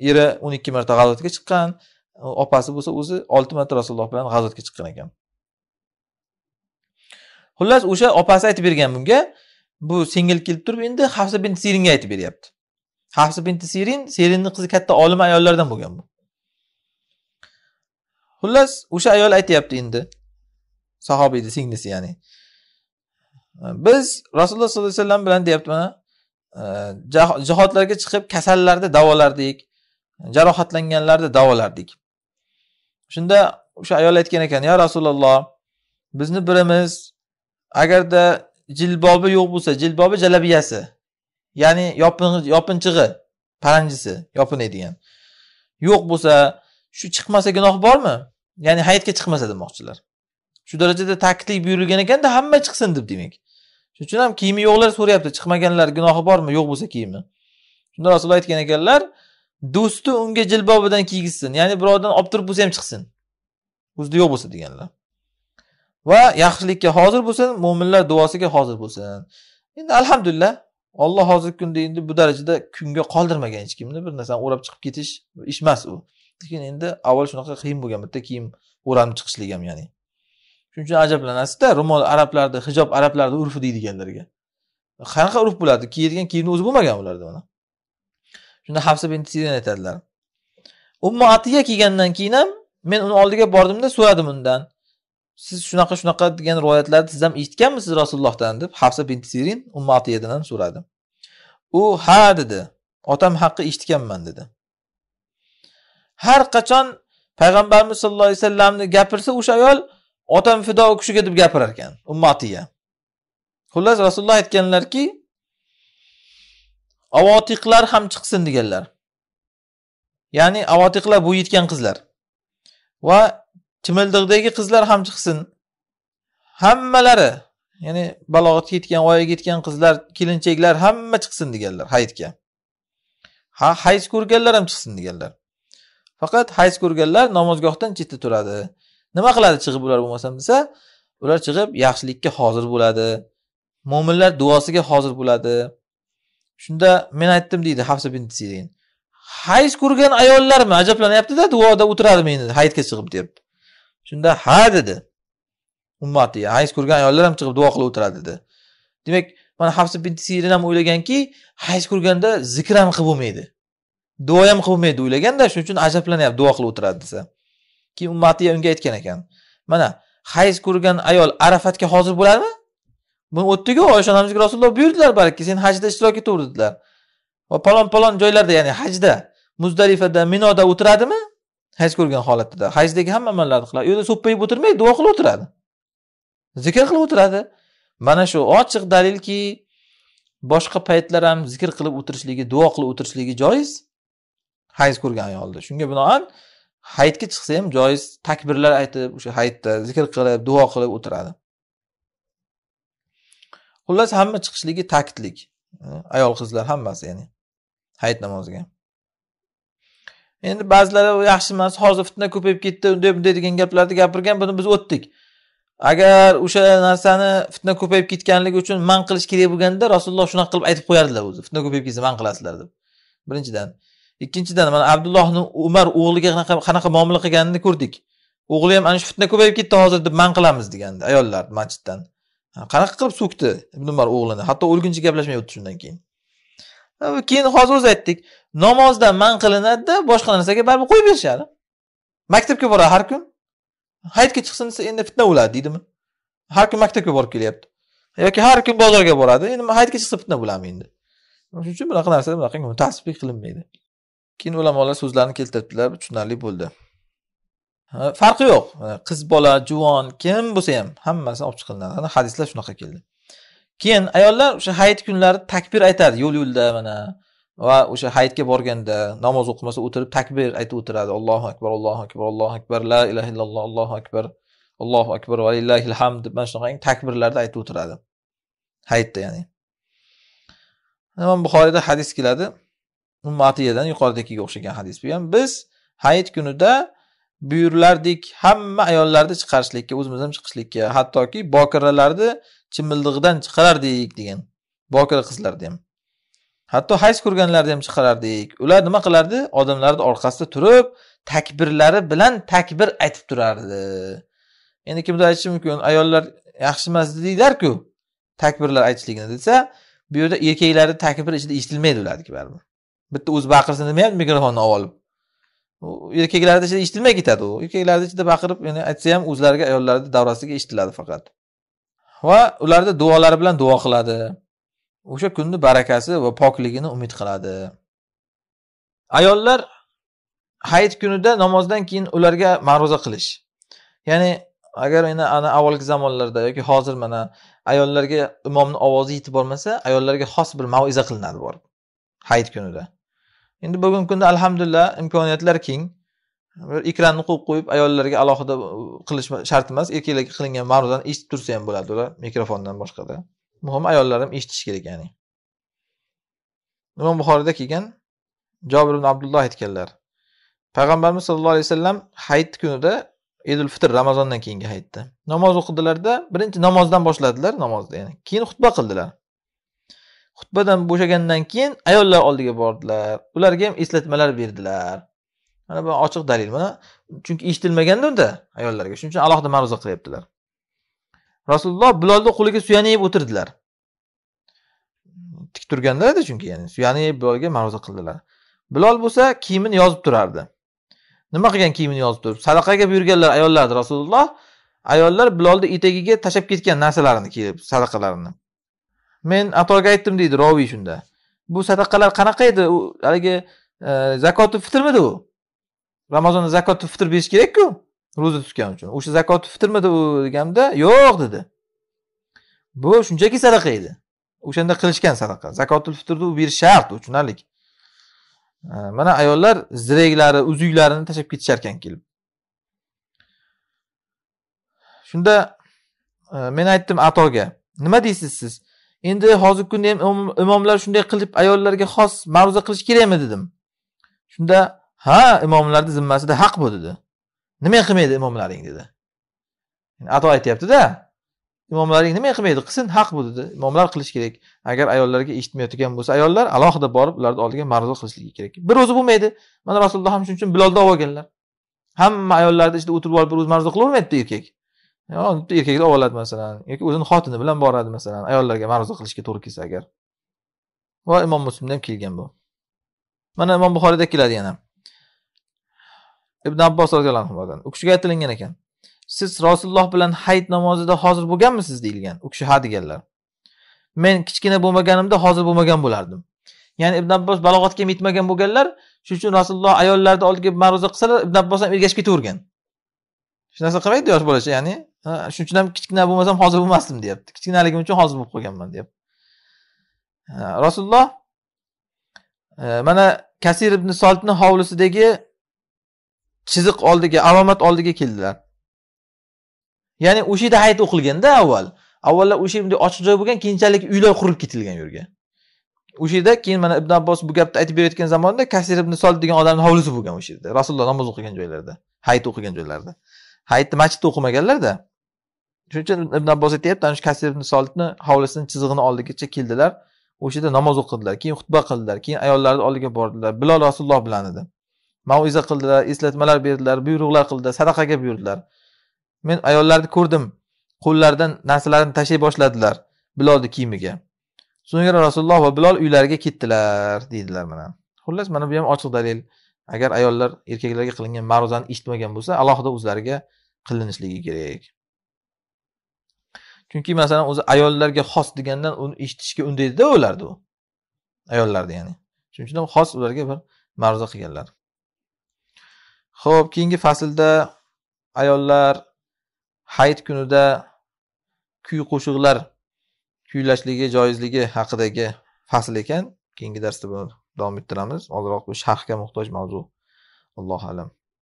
eri o'n ikki marta g'azotga chiqqan opasi bo'lsa o'zi olti marta rasululloh bilan g'azotga chiqqan ekan xullas o'sha opasi aytib bergan bunga bu singil kelib turib endi hafsa bin siringa aytib beryapti hafsa bin sirin serinni qizi katta olim ayollardan bo'lgan bu xullas o'sha ayol aytyapti endi sahobiyni singlisi ya'ni biz rasululloh sollallohu alayhi vasallam bilan deyapti mana e, jihodlarga chiqib kasallarni davolardik jarohatlanganlarni davolardik shunda o'sha ayol aytgan ekan ya rasululloh bizni birimiz agarda jilbobi yo'q bo'lsa jilbobi jalabiyasi ya'ni yopinchig'i paranjisi yopinadigan yo'q bo'lsa shu chiqmasa gunoh bormi ya'ni hayitga chiqmasa demoqchilar shu darajada ta'kidlab buyurilgan ekanda hamma chiqsin deb demak shuning uchun ham kiyimi yo'qlar so'rayapti chiqmaganlar gunohi bormi yo'q bo'lsa kiyimi shunda rasululloh aytgan ekanlar do'sti unga jilbobidan kiygizsin ya'ni birovdan olib turib bo'lsa ham chiqsin o'zida yo'q bo'lsa deganlar va yaxshilikka hozir bo'lsin mo'minlar duosiga hozir bo'lsin endi alhamdulillah olloh hozirgi kunda endi bu darajada kunga qoldirmagan hech kimni bir narsani o'rab chiqib ketish ish emas u lekin endi avval shunaqa qiyin bo'lgan bitta kiyim o'ranib chiqishlik ham ya'ni shuning uchun ajablanasizda ro'mol arablarni hijob arablarni urfi deydiganlarga qanaqa urf bo'ladi kiyadigan kiyimni o'zi bo'lmagan ularda mana shunda hafsa bin sirin aytadilar umma atiya kelgandan keyin ham men uni oldiga bordimda so'radim undan siz shunaqa shunaqa degan rivoyatlarni siz ham eshitganmisiz rasulullohdan deb hafsa bin sirin umma atiyadan ham so'radi u ha dedi otam haqqi eshitganman dedi har qachon payg'ambarimiz sallallohu alayhi vasallamni gapirsa o'sha ayol otam fido u kishiga deb gapirar ekan ummatiya xullas rasululloh aytganlarki avotiqlar ham chiqsin deganlar ya'ni avotiqlar bo'yitgan yetgan qizlar va chimildiqdagi qizlar ham chiqsin hammalari ya'ni balog'atga yetgan voyaga yetgan qizlar kelinchaklar hamma chiqsin deganlar hayitga ha hayz ko'rganlar ham chiqsin deganlar faqat hayz ko'rganlar namozgohdan chetda turadi nima qiladi chiqib ular bo'lmasam desa ular chiqib yaxshilikka hozir bo'ladi mo'minlar duosiga hozir bo'ladi shunda men aytdim deydi hafsa bin degan hayz ko'rgan ayollarmi ajablanyaptida duoda o'tirarmi endi hayitga chiqib deb shunda ha dedi ummati hayz ko'rgan ayollar ham chiqib duo qilib o'tiradi dedi demak mana hafsa bin sirin ham o'ylaganki hayz ko'rganda zikr ham qilib bo'lmaydi duo ham qilib bo'lmaydi o'ylaganda shuning uchun ajablanyapti duo qilib o'tiradi desa keyin ummatiya unga aytgan ekan mana hayz ko'rgan ayol arafatga hozir bo'ladimi buni o'tdiku oysha onamizga rasululloh buyurdilar balki sen hajda ishtirok etaver dedilar va palon palon joylarda ya'ni hajda muzdalifada minoda o'tiradimi haj ko'rgan holatida hajdagi hamma amallarni qiladi u yerda so'ppa o'tirmaydi duo qilib o'tiradi zikr qilib o'tiradi mana shu ochiq dalilki boshqa paytlar ham zikr qilib o'tirishligi duo qilib o'tirishligi joiz hayz ko'rgan ayolni shunga binoan hayitga chiqsa ham joiz takbirlar aytib o'sha hayitda zikr qilib duo qilib o'tiradi xullas hamma chiqishligi taktlik ayol qizlar hammasi ya'ni hayit namoziga endi ba'zilari yaxshi emas hozir fitna ko'payib ketdi unday bunday degan gaplarni gapirgan buni biz o'tdik agar o'sha narsani fitna ko'payib ketganligi uchun man qilish kerak bo'lganda rasululloh shunaqa qilib aytib qo'yardilar o'zi fitna ko'payib ketsa man qilasizlar deb birinchidan ikkinchidan mana abdullohni umar o'g'liga qanaqa muomala qilganini ko'rdik o'g'li ham ana shu fitna ko'payib ketdi hozir deb man qilamiz degandi ayollar masjiddan qanaqa qilib so'kdi ibn umar o'g'lini hatto o'lguncha gaplashmay o'tdi shundan keyin keyin hozir o'zi aytdik namozda man qilinadida boshqa narsaga baribir qo'yib berishadi maktabga boradi har kun hayitga chiqsin desa endi fitna bo'ladi deydimi har kun maktabga borib kelyapti yoki har kun bozorga boradi endi hayitga chiqsa fitna bo'ladimi endi shuning uchun bunaqa narsa bunaqa tasbih qilinmaydi keyin ulamolar so'zlarini keltirdilar tushunarli bo'ldi farqi yo'q qiz bola juvon kim bo'lsa ham hammasi olib chiqilinadi hadislar shunaqa keldi keyin ayollar o'sha hayit kunlari takbir aytadi yo'l yo'lda mana va o'sha hayitga borganda namoz o'qimasa o'tirib takbir aytib o'tiradi ollohu akbar allohu akbar allohu akbar la ilaha illalloh allohu akbar allohu akbar va ham hamd mana shunaqa takbirlarni aytib o'tiradi hayitda ya'ni imom buxoriyda hadis keladi ummatiyadan yuqoridagiga o'xshagan hadis bu ham biz hayit kunida buyurlardik hamma ayollarni chiqarishlikka o'zimiz ham chiqishlikka hattoki bokiralarni chimildig'idan chiqarardik degan bokira qizlarni ham hatto hayz ko'rganlarni ham chiqarardik ular nima qilardi odamlarni orqasida turib takbirlari bilan takbir aytib turardi endi kimdir aytishi mumkin ayollar yaxshi emas deydilarku takbirlar aytishligini desa bu yerda erkaklarni takbir ichida eshitilmaydi ularniki baribir bitta o'zi baqirsa nima ham mikrofonni olib erkaklarni ichida eshitilmay ketadi u erkaklarni ichida baqirib ya'ni aytsa ham o'zlariga ayollarni davrasiga eshitiladi faqat va ularni duolari bilan duo qiladi o'sha kunni barakasi va pokligini umid qiladi ayollar hayit kunida namozdan keyin ularga ma'ruza qilish ya'ni agar endi ana avvalgi zamonlarda yoki hozir mana ayollarga imomni ovozi yetib bormasa ayollarga xos bir maviza qilinadi borib hayit kunida endi bugungi kunda alhamdulillah imkoniyatlar keng bir ekranni qo'yib qo'yib ayollarga alohida qilish shart emas erkaklarga qilingan ma'ruzani eshitib tursa ham bo'ladi ular mikrofondan boshqada muhimi ayollar ham eshitishi kerak ya'ni imom buxoriyda kelgan jobir ibn abdulloh aytganlar payg'ambarimiz sallallohu alayhi vasallam hayit kunida idul fitr ramazondan keyingi hayitda namoz o'qidilarda birinchi namozdan boshladilar namozda ya'ni keyin xutba qildilar xutbadan bo'shagandan keyin ayollar oldiga bordilar ularga ham eslatmalar berdilar mana bu ochiq dalil mana chunki eshitilmaganda unda ayollarga shuning uchun alohida ma'ruza qilyaptilar rasululloh bilolni qo'liga suyanib o'tirdilar tik turganlar edi chunki ya'ni suyanib bilolga ma'ruza qildilar bilol bo'lsa kiyimini yozib turardi nima qilgan kiyimini yozib turib sadaqaga buyurganlar ayollarni rasululloh ayollar bilolni etagiga tashlab ketgan narsalarini kiyib sadaqalarini men atoga aytdim deydi roviy shunda bu sadaqalar qanaqa edi u haligi e, zakoti fitrmidi u ramazonda zakoti fitr berish kerakku ro'za tutgan uchun o'sha zakoti fitrmidi u deganimda yo'q dedi bu shunchaki sadaqa edi o'shanda qilishgan sadaqa zakotul fitrni u berish shart u tushunarli e, mana ayollar ziraklari uzuklarini tashlab ketishar ekan kelib shunda e, men aytdim atoga nima deysiz siz endi hozirgi kunda ham imomlar shunday qilib ayollarga xos ma'ruza qilish kerakmi dedim shunda ha imomlarni zimmasida haq bu dedi nima qilmaydi imomlaring dedi ato aytyaptida imomlaring nima qilmaydi qilsin haq bu dedi imomlar qilishi kerak agar ayollarga eshitmayotgan bo'lsa ayollar alohida borib ularni oldiga ma'ruza qilishligi kerak bir o'zi bo'lmaydi mana rasululloh ham shuning uchun bilolni olib olganlar hamma ayollarni ichida o'tirib olib bir o'zi ma'ruza qilavermaydida erkak olib oladi masalan yoki o'zini xotini bilan boradi masalan ayollarga ma'ruza qilishga to'g'ri kelsa agar va imom muslimda ham kelgan bu mana imom buxoriyda keladi yana ibn abbos roziyallohu anhudan u kishiga aytilingan ekan siz rasululloh bilan hayit namozida hozir bo'lganmisiz deyilgan u kishi ha deganlar men kichkina bo'lmaganimda hozir bo'lmagan bo'lardim ya'ni ibn abbos balog'atga ham yetmagan bo'lganlar shuning uchun rasululloh ayollarni oldiga ma'ruza qilsalar ibn abbos ham ergashib ketavergan hech narsa qilmaydi yosh bolacha ya'ni shuning uchun ham kichkina bo'lmasam hozir bo'lmasdim deyapti kichkinaligim uchun hozir bo'lib qolganman deyapti rasululloh e, mana kasir ibn solni hovlisidagi chiziq oldiga alomat oldiga keldilar ya'ni o'sha yerda hayit o'qilganda avval avvallar o'sha bunday ochiq joy bo'lgan keyinchalik uylar qurilib ketilgan u yerga o'sha yerda keyin mana ibn abbos bu gapni aytib berayotgan zamonda kasir ibn sol degan odamni hovlisi bo'lgan o'sha yerda rasululloh namoz o'qigan joylarda hayit o'qigan joylarda hayitni masjidda o'qimaganlarda shuning uchun ibn abbos aytyapti ana shu kasir ibn solidni hovlisini chizig'ini oldigacha keldilar o'sha yerda namoz o'qidilar keyin xutba qildilar keyin ayollarni oldiga bordilar bilol rasululloh bilan edi maviza qildilar eslatmalar berdilar buyruqlar qildilar sadaqaga buyurdilar men ayollarni ko'rdim qo'llaridan narsalarini tashlay boshladilar bilolni kiyimiga so'ngra rasululloh va bilol uylariga ketdilar deydilar mana xullas mana bu ham ochiq dalil agar ayollar erkaklarga qilingan ma'ruzani eshitmagan bo'lsa alohida o'zlariga qilinishligi kerak chunki masalan o'zi ayollarga xos degandan uni eshitishga undaydida ularni u ayollarni ya'ni shuning uchun ham xos ularga bir ma'ruza qilganlar ho'p keyingi faslda ayollar hayit kunida kuy qo'shiqlar kuylashligi joizligi haqidagi fasl ekan keyingi darsda buni davom ettiramiz ozroq bu sharhga muhtoj mavzu allohu alam